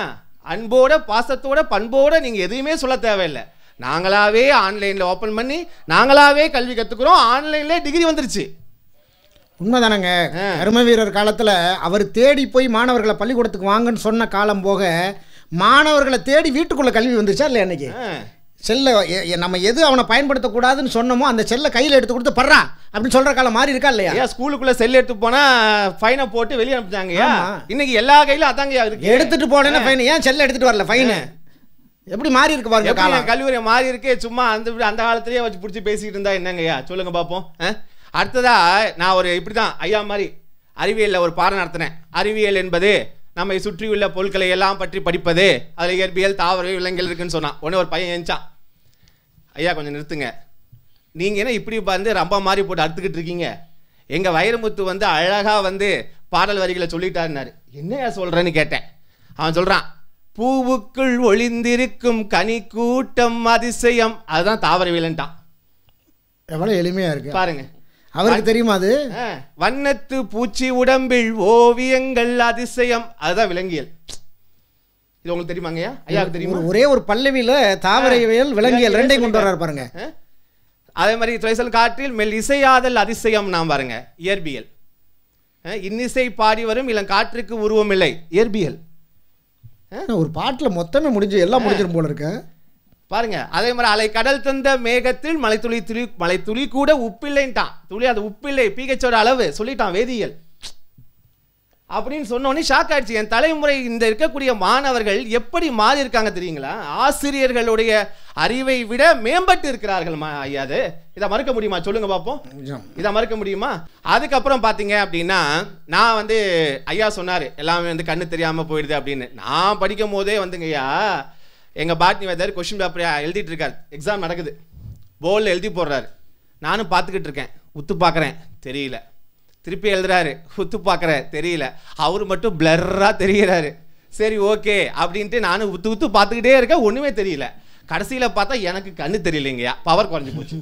அன்போட பாசத்தோட பண்போட நீங்கள் எதுவுமே சொல்ல தேவையில்லை நாங்களாவே ஆன்லைனில் ஓப்பன் பண்ணி நாங்களாவே கல்வி கற்றுக்குறோம் ஆன்லைன்லேயே டிகிரி வந்துருச்சு உண்மைதானங்க கரும வீரர் காலத்தில் அவர் தேடி போய் மாணவர்களை பள்ளிக்கூடத்துக்கு வாங்கன்னு சொன்ன காலம் போக மாணவர்களை தேடி வீட்டுக்குள்ளே கல்வி வந்துருச்சா இல்லை அன்னைக்கு செல்லை நம்ம எது அவனை பயன்படுத்தக்கூடாதுன்னு சொன்னமோ அந்த செல்லை கையில் எடுத்து கொடுத்து படுறான் அப்படின்னு சொல்கிற காலம் மாதிரி இருக்கா இல்லையா ஏன் ஸ்கூலுக்குள்ளே செல் எடுத்து போனால் ஃபைனை போட்டு வெளியே அனுப்பிச்சாங்கய்யா இன்னைக்கு எல்லா கையிலும் அதாங்கய்யா இருக்கு எடுத்துகிட்டு போனேன்னா ஃபைன் ஏன் செல்லை எடுத்துகிட்டு வரல ஃபைனு எப்படி மாறி இருக்கு பாருங்க காலம் கல்லூரி மாறி இருக்கு சும்மா அந்த அந்த காலத்திலேயே வச்சு பிடிச்சி பேசிக்கிட்டு இருந்தா என்னங்கய்யா சொல்லுங்க பார்ப்போம் அடுத்ததா நான் ஒரு இப்படி தான் ஐயா மாதிரி அறிவியலில் ஒரு பாடம் நடத்தினேன் அறிவியல் என்பது நம்மை சுற்றியுள்ள பொருட்களை எல்லாம் பற்றி படிப்பது அதில் இயற்பியல் தாவர விலங்குகள் இருக்குன்னு சொன்னான் ஒன்று ஒரு பையன் எஞ்சான் ஐயா கொஞ்சம் நிறுத்துங்க நீங்கள் என்ன இப்படி வந்து ரொம்ப மாதிரி போட்டு அறுத்துக்கிட்டு இருக்கீங்க எங்கள் வைரமுத்து வந்து அழகாக வந்து பாடல் வரிகளை சொல்லிட்டாருனாரு என்னையா சொல்கிறேன்னு கேட்டேன் அவன் சொல்கிறான் பூவுக்குள் ஒளிந்திருக்கும் கனி கூட்டம் அதிசயம் அதுதான் விலன்ட்டான் எவ்வளோ எளிமையாக இருக்குது பாருங்கள் அவருக்கு தெரியுமா அது வண்ணத்து பூச்சி உடம்பில் ஓவியங்கள் அதிசயம் அதுதான் விலங்கியல் இது உங்களுக்கு தெரியுமாங்கய்யா ஐயாவுக்கு தெரியுமா ஒரே ஒரு பல்லவியில தாவரவியல் விலங்கியல் ரெண்டையும் கொண்டு வர்றாரு பாருங்க அதே மாதிரி துளைசல் காற்றில் மெல் இசையாதல் அதிசயம் நாம் பாருங்க இயற்பியல் இன்னிசை பாடி வரும் இளம் காற்றுக்கு உருவமில்லை இயற்பியல் ஒரு பாட்டில் மொத்தமே முடிஞ்சு எல்லாம் முடிஞ்சிடும் போல இருக்கேன் பாருங்க அதே மாதிரி அலை கடல் தந்த மேகத்தில் மலை துளி துளி மலை துளி கூட உப்பில்லைன்ட்டான் துளி அது உப்பில்லை பிஹெச்சோட அளவு சொல்லிட்டான் வேதியியல் அப்படின்னு சொன்னோடனே ஷாக் ஆயிடுச்சு என் தலைமுறை இந்த இருக்கக்கூடிய மாணவர்கள் எப்படி மாறி இருக்காங்க தெரியுங்களா ஆசிரியர்களுடைய அறிவை விட மேம்பட்டு இருக்கிறார்கள் ஐயா அது இதை மறுக்க முடியுமா சொல்லுங்க பார்ப்போம் இதை மறுக்க முடியுமா அதுக்கப்புறம் பார்த்தீங்க அப்படின்னா நான் வந்து ஐயா சொன்னார் எல்லாமே வந்து கண்ணு தெரியாமல் போயிடுது அப்படின்னு நான் படிக்கும் போதே வந்துங்க ஐயா எங்கள் பாட்னி வைத்தார் கொஷின் பேப்பர் எழுதிட்டு இருக்கார் எக்ஸாம் நடக்குது போர்டில் எழுதி போடுறாரு நானும் பார்த்துக்கிட்டு இருக்கேன் உத்து பார்க்குறேன் தெரியல திருப்பி எழுதுறாரு உத்து பார்க்குறேன் தெரியல அவர் மட்டும் பிளர்ராக தெரிகிறாரு சரி ஓகே அப்படின்ட்டு நானும் உத்து உத்து பார்த்துக்கிட்டே இருக்கேன் ஒன்றுமே தெரியல கடைசியில் பார்த்தா எனக்கு கண்ணு தெரியலைங்கய்யா பவர் குறைஞ்சி போச்சு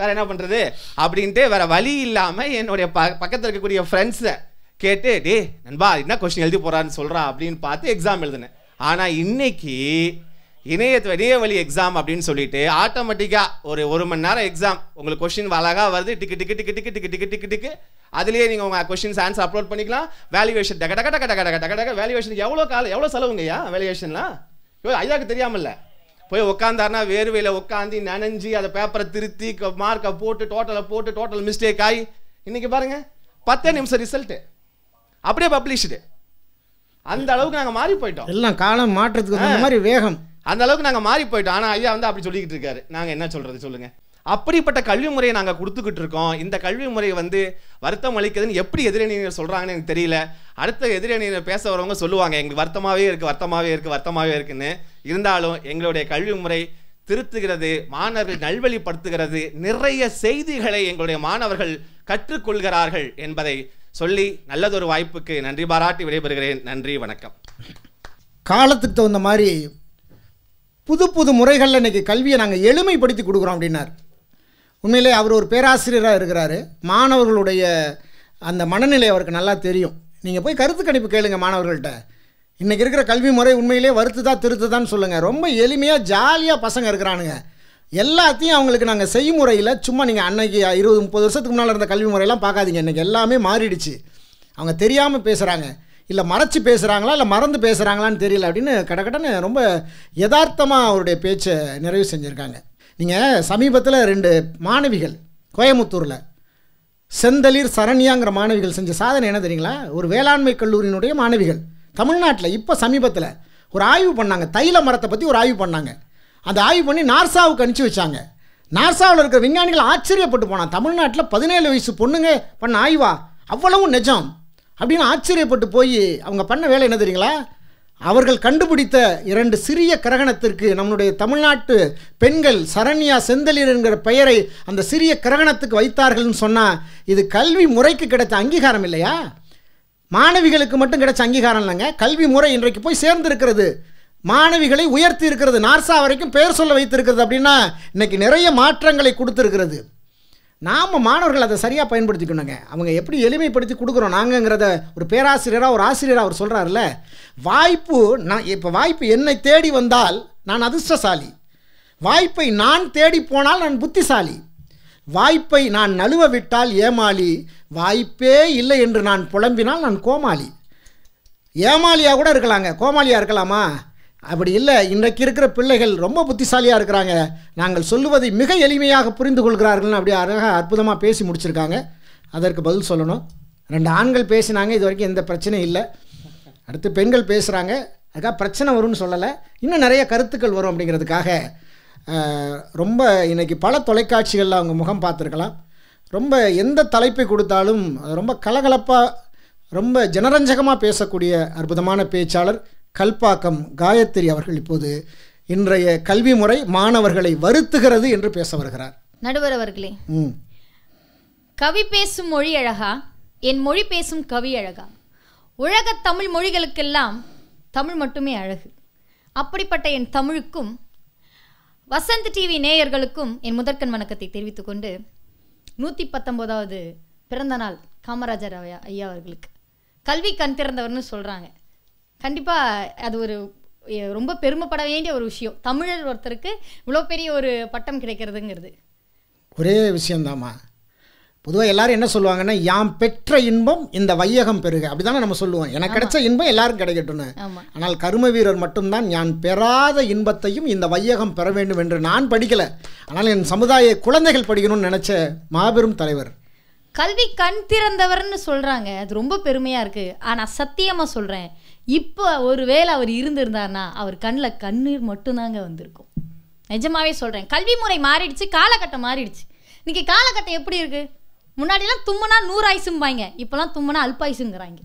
வேறு என்ன பண்ணுறது அப்படின்ட்டு வேறு வழி இல்லாமல் என்னுடைய ப பக்கத்தில் இருக்கக்கூடிய ஃப்ரெண்ட்ஸை கேட்டு டே நண்பா என்ன கொஸ்டின் எழுதி போகிறான்னு சொல்கிறான் அப்படின்னு பார்த்து எக்ஸாம் எழுதுனேன் ஆனால் இன்னைக்கு இணைய இணைய வழி எக்ஸாம் அப்படின்னு சொல்லிட்டு ஆட்டோமேட்டிக்காக ஒரு ஒரு மணி நேரம் எக்ஸாம் உங்களுக்கு கொஷின் அழகாக வருது டிக்கு டிக்கு டிக்கு டிக்கு டிக்கு டிக்கு டிக்கு டிக்கு அதுலேயே நீங்கள் உங்கள் கொஷின்ஸ் ஆன்சர் அப்லோட் பண்ணிக்கலாம் வேல்யூவேஷன் டக டக டக டக டக டக டக வேல்யூவேஷனுக்கு எவ்வளோ கால எவ்வளோ செலவுங்கய்யா வேல்யூவேஷன்லாம் ஐயாவுக்கு தெரியாமல்ல போய் உட்காந்தாருனா வேர்வையில் உட்காந்து நனைஞ்சி அதை பேப்பரை திருத்தி மார்க்கை போட்டு டோட்டலை போட்டு டோட்டல் மிஸ்டேக் ஆகி இன்றைக்கி பாருங்கள் பத்தே நிமிஷம் ரிசல்ட்டு அப்படியே பப்ளிஷ்டு அந்த அளவுக்கு நாங்கள் மாறி போயிட்டோம் எல்லாம் காலம் மாற்றத்துக்கு அந்த மாதிரி வேகம் அந்த அளவுக்கு நாங்கள் மாறி போயிட்டோம் ஆனால் ஐயா வந்து அப்படி சொல்லிக்கிட்டு இருக்காரு நாங்கள் என்ன சொல்றது சொல்லுங்கள் அப்படிப்பட்ட கல்வி முறையை நாங்கள் கொடுத்துக்கிட்டு இருக்கோம் இந்த கல்வி முறை வந்து வருத்தம் அளிக்குதுன்னு எப்படி எதிரணியினர் சொல்கிறாங்கன்னு எனக்கு தெரியல அடுத்த எதிரணியினர் பேச வரவங்க சொல்லுவாங்க எங்களுக்கு வருத்தமாகவே இருக்குது வருத்தமாகவே இருக்குது வருத்தமாகவே இருக்குன்னு இருந்தாலும் எங்களுடைய கல்வி முறை திருத்துகிறது மாணவர்கள் நல்வழிப்படுத்துகிறது நிறைய செய்திகளை எங்களுடைய மாணவர்கள் கற்றுக்கொள்கிறார்கள் என்பதை சொல்லி நல்லதொரு வாய்ப்புக்கு நன்றி பாராட்டி விடைபெறுகிறேன் நன்றி வணக்கம் காலத்துக்கு தகுந்த மாதிரி புது புது முறைகளில் இன்றைக்கி கல்வியை நாங்கள் எளிமைப்படுத்தி கொடுக்குறோம் அப்படின்னார் உண்மையிலே அவர் ஒரு பேராசிரியராக இருக்கிறாரு மாணவர்களுடைய அந்த மனநிலை அவருக்கு நல்லா தெரியும் நீங்கள் போய் கருத்து கணிப்பு கேளுங்கள் மாணவர்கள்ட்ட இன்றைக்கி இருக்கிற கல்வி முறை உண்மையிலே வருத்துதா திருத்துதான்னு சொல்லுங்கள் ரொம்ப எளிமையாக ஜாலியாக பசங்க இருக்கிறானுங்க எல்லாத்தையும் அவங்களுக்கு நாங்கள் செய்முறையில் சும்மா நீங்கள் அன்னைக்கு இருபது முப்பது வருஷத்துக்கு முன்னால் இருந்த கல்வி முறையெல்லாம் பார்க்காதீங்க இன்றைக்கி எல்லாமே மாறிடுச்சு அவங்க தெரியாமல் பேசுகிறாங்க இல்லை மறைச்சி பேசுகிறாங்களா இல்லை மறந்து பேசுகிறாங்களான்னு தெரியல அப்படின்னு கடக்கடன்னு ரொம்ப யதார்த்தமாக அவருடைய பேச்சை நிறைவு செஞ்சுருக்காங்க நீங்கள் சமீபத்தில் ரெண்டு மாணவிகள் கோயமுத்தூரில் செந்தளிர் சரண்யாங்கிற மாணவிகள் செஞ்ச சாதனை என்ன தெரியுங்களா ஒரு வேளாண்மை கல்லூரியினுடைய மாணவிகள் தமிழ்நாட்டில் இப்போ சமீபத்தில் ஒரு ஆய்வு பண்ணாங்க தைல மரத்தை பற்றி ஒரு ஆய்வு பண்ணாங்க அந்த ஆய்வு பண்ணி நார்சாவுக்கு அனுப்பிச்சி வச்சாங்க நார்சாவில் இருக்கிற விஞ்ஞானிகள் ஆச்சரியப்பட்டு போனான் தமிழ்நாட்டில் பதினேழு வயசு பொண்ணுங்க பண்ண ஆய்வா அவ்வளவும் நிஜம் அப்படின்னு ஆச்சரியப்பட்டு போய் அவங்க பண்ண வேலை என்ன தெரியுங்களா அவர்கள் கண்டுபிடித்த இரண்டு சிறிய கிரகணத்திற்கு நம்முடைய தமிழ்நாட்டு பெண்கள் சரண்யா செந்தலீர் என்கிற பெயரை அந்த சிறிய கிரகணத்துக்கு வைத்தார்கள்னு சொன்னால் இது கல்வி முறைக்கு கிடைத்த அங்கீகாரம் இல்லையா மாணவிகளுக்கு மட்டும் கிடைச்ச அங்கீகாரம் இல்லைங்க கல்வி முறை இன்றைக்கு போய் சேர்ந்திருக்கிறது மாணவிகளை உயர்த்தி இருக்கிறது நார்சா வரைக்கும் பெயர் சொல்ல வைத்திருக்கிறது அப்படின்னா இன்றைக்கி நிறைய மாற்றங்களை கொடுத்துருக்கிறது நாம் மாணவர்கள் அதை சரியாக பயன்படுத்திக்கணுங்க அவங்க எப்படி எளிமைப்படுத்தி கொடுக்குறோம் நாங்கங்கிறத ஒரு பேராசிரியராக ஒரு ஆசிரியராக அவர் சொல்கிறாருல்ல வாய்ப்பு நான் இப்போ வாய்ப்பு என்னை தேடி வந்தால் நான் அதிர்ஷ்டசாலி வாய்ப்பை நான் தேடி போனால் நான் புத்திசாலி வாய்ப்பை நான் நழுவ விட்டால் ஏமாளி வாய்ப்பே இல்லை என்று நான் புலம்பினால் நான் கோமாளி ஏமாளியாக கூட இருக்கலாங்க கோமாளியாக இருக்கலாமா அப்படி இல்லை இன்றைக்கு இருக்கிற பிள்ளைகள் ரொம்ப புத்திசாலியாக இருக்கிறாங்க நாங்கள் சொல்லுவதை மிக எளிமையாக புரிந்து கொள்கிறார்கள்னு அப்படி அழகாக அற்புதமாக பேசி முடிச்சிருக்காங்க அதற்கு பதில் சொல்லணும் ரெண்டு ஆண்கள் பேசினாங்க இது வரைக்கும் எந்த பிரச்சனையும் இல்லை அடுத்து பெண்கள் பேசுகிறாங்க அதுக்காக பிரச்சனை வரும்னு சொல்லலை இன்னும் நிறைய கருத்துக்கள் வரும் அப்படிங்கிறதுக்காக ரொம்ப இன்றைக்கி பல தொலைக்காட்சிகளில் அவங்க முகம் பார்த்துருக்கலாம் ரொம்ப எந்த தலைப்பை கொடுத்தாலும் ரொம்ப கலகலப்பாக ரொம்ப ஜனரஞ்சகமாக பேசக்கூடிய அற்புதமான பேச்சாளர் கல்பாக்கம் காயத்ரி அவர்கள் இப்போது இன்றைய கல்வி முறை மாணவர்களை வருத்துகிறது என்று பேச வருகிறார் நடுவர் அவர்களே கவி பேசும் மொழி அழகா என் மொழி பேசும் கவி அழகா உலக தமிழ் மொழிகளுக்கெல்லாம் தமிழ் மட்டுமே அழகு அப்படிப்பட்ட என் தமிழுக்கும் வசந்த் டிவி நேயர்களுக்கும் என் முதற்கண் வணக்கத்தை தெரிவித்துக்கொண்டு நூற்றி பத்தொம்போதாவது பிறந்தநாள் காமராஜர் ஐயா அவர்களுக்கு கல்வி கண் திறந்தவர்னு சொல்கிறாங்க கண்டிப்பாக அது ஒரு ரொம்ப பெருமைப்பட வேண்டிய ஒரு விஷயம் தமிழர் ஒருத்தருக்கு இவ்வளோ பெரிய ஒரு பட்டம் கிடைக்கிறதுங்கிறது ஒரே விஷயந்தாம்மா பொதுவாக எல்லாரும் என்ன சொல்லுவாங்கன்னா யாம் பெற்ற இன்பம் இந்த வையகம் பெருக அப்படிதானே நம்ம சொல்லுவோம் எனக்கு கிடைச்ச இன்பம் எல்லாரும் கிடைக்கட்டும்னு ஆனால் கரும வீரர் மட்டும்தான் நான் பெறாத இன்பத்தையும் இந்த வையகம் பெற வேண்டும் என்று நான் படிக்கலை ஆனால் என் சமுதாய குழந்தைகள் படிக்கணும்னு நினச்ச மாபெரும் தலைவர் கல்வி கண் திறந்தவர்னு சொல்கிறாங்க அது ரொம்ப பெருமையாக இருக்குது ஆனால் சத்தியமாக சொல்கிறேன் இப்போ ஒருவேளை அவர் இருந்திருந்தார்னா அவர் கண்ணில் கண்ணீர் மட்டும்தாங்க வந்திருக்கும் நிஜமாவே சொல்கிறேன் கல்வி முறை மாறிடுச்சு காலகட்டம் மாறிடுச்சு இன்றைக்கி காலகட்டம் எப்படி இருக்குது முன்னாடிலாம் தும்முனா பாய்ங்க இப்போலாம் தும்முனா அல்பாயிசுங்கிறாங்க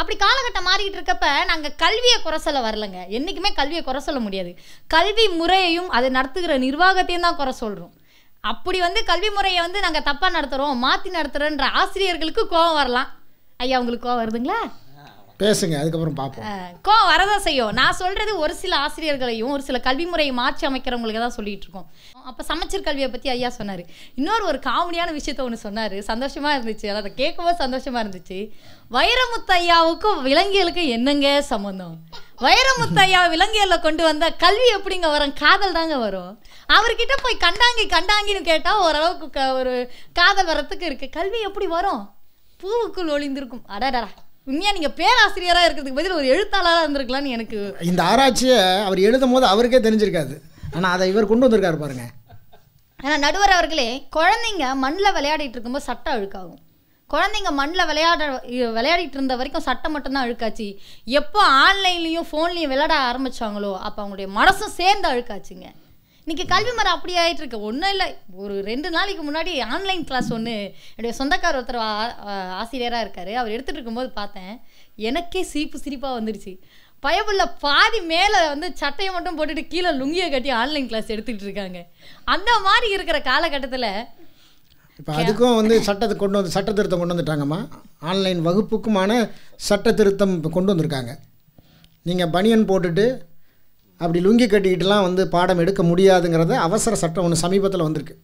அப்படி காலகட்டம் மாறிக்கிட்டு இருக்கப்ப நாங்கள் கல்வியை குறை சொல்ல வரலங்க என்றைக்குமே கல்வியை குறை சொல்ல முடியாது கல்வி முறையையும் அதை நடத்துகிற நிர்வாகத்தையும் தான் குறை சொல்கிறோம் அப்படி வந்து கல்வி முறையை வந்து நாங்கள் தப்பாக நடத்துகிறோம் மாற்றி நடத்துகிறோன்ற ஆசிரியர்களுக்கு கோவம் வரலாம் ஐயா உங்களுக்கு கோவம் வருதுங்களா பேசுங்க அதுக்கப்புறம் பார்ப்போம் கோ வரதா செய்யும் நான் சொல்றது ஒரு சில ஆசிரியர்களையும் ஒரு சில கல்வி முறையை மாற்றி அமைக்கிறவங்களுக்கு தான் சொல்லிட்டு இருக்கோம் அப்போ சமைச்சர் கல்வியை பற்றி ஐயா சொன்னார் இன்னொரு ஒரு காமெடியான விஷயத்த ஒன்று சொன்னார் சந்தோஷமாக இருந்துச்சு அதை கேட்கவும் சந்தோஷமாக இருந்துச்சு வைரமுத்து ஐயாவுக்கும் விலங்கியலுக்கும் என்னங்க சம்மந்தம் வைரமுத்து ஐயா விலங்கியல்ல கொண்டு வந்த கல்வி எப்படிங்க வரும் காதல் தாங்க வரும் அவர்கிட்ட போய் கண்டாங்கி கண்டாங்கின்னு கேட்டால் ஓரளவுக்கு ஒரு காதல் வரத்துக்கு இருக்குது கல்வி எப்படி வரும் பூவுக்குள் ஒளிந்திருக்கும் அடாடா உண்மையா நீங்க பேராசிரியராக இருக்கிறதுக்கு பதில் ஒரு எழுத்தாளராக இருந்திருக்கலாம்னு எனக்கு இந்த ஆராய்ச்சியை அவர் எழுதும் போது அவருக்கே தெரிஞ்சிருக்காது ஆனால் அதை இவர் கொண்டு வந்திருக்காரு பாருங்க ஆனால் நடுவர் அவர்களே குழந்தைங்க மண்ணில் விளையாடிட்டு இருக்கும்போது சட்டம் அழுக்காகும் குழந்தைங்க மண்ணில் விளையாட விளையாடிட்டு இருந்த வரைக்கும் சட்டம் மட்டும்தான் அழுக்காச்சு எப்போ ஆன்லைன்லேயும் ஃபோன்லேயும் விளையாட ஆரம்பித்தாங்களோ அப்போ அவங்களுடைய மனசும் சேர்ந்து அழுக்காச்சுங்க இன்னைக்கு கல்வி மரம் அப்படி ஆகிட்டு இருக்கு ஒன்றும் இல்லை ஒரு ரெண்டு நாளைக்கு முன்னாடி ஆன்லைன் கிளாஸ் ஒன்று என்னுடைய சொந்தக்கார் ஒருத்தர் ஆசிரியராக இருக்கார் அவர் எடுத்துகிட்டு இருக்கும்போது பார்த்தேன் எனக்கே சிரிப்பு சிரிப்பாக வந்துடுச்சு பயபுள்ள பாதி மேலே வந்து சட்டையை மட்டும் போட்டுட்டு கீழே லுங்கியை கட்டி ஆன்லைன் கிளாஸ் எடுத்துக்கிட்டு இருக்காங்க அந்த மாதிரி இருக்கிற காலகட்டத்தில் இப்போ அதுக்கும் வந்து சட்டத்தை கொண்டு வந்து சட்ட திருத்தம் கொண்டு வந்துட்டாங்கம்மா ஆன்லைன் வகுப்புக்குமான சட்ட திருத்தம் இப்போ கொண்டு வந்திருக்காங்க நீங்கள் பனியன் போட்டுட்டு அப்படி லுங்கி கட்டிக்கிட்டுலாம் வந்து பாடம் எடுக்க முடியாதுங்கிறத அவசர சட்டம் ஒன்று சமீபத்தில் வந்திருக்கு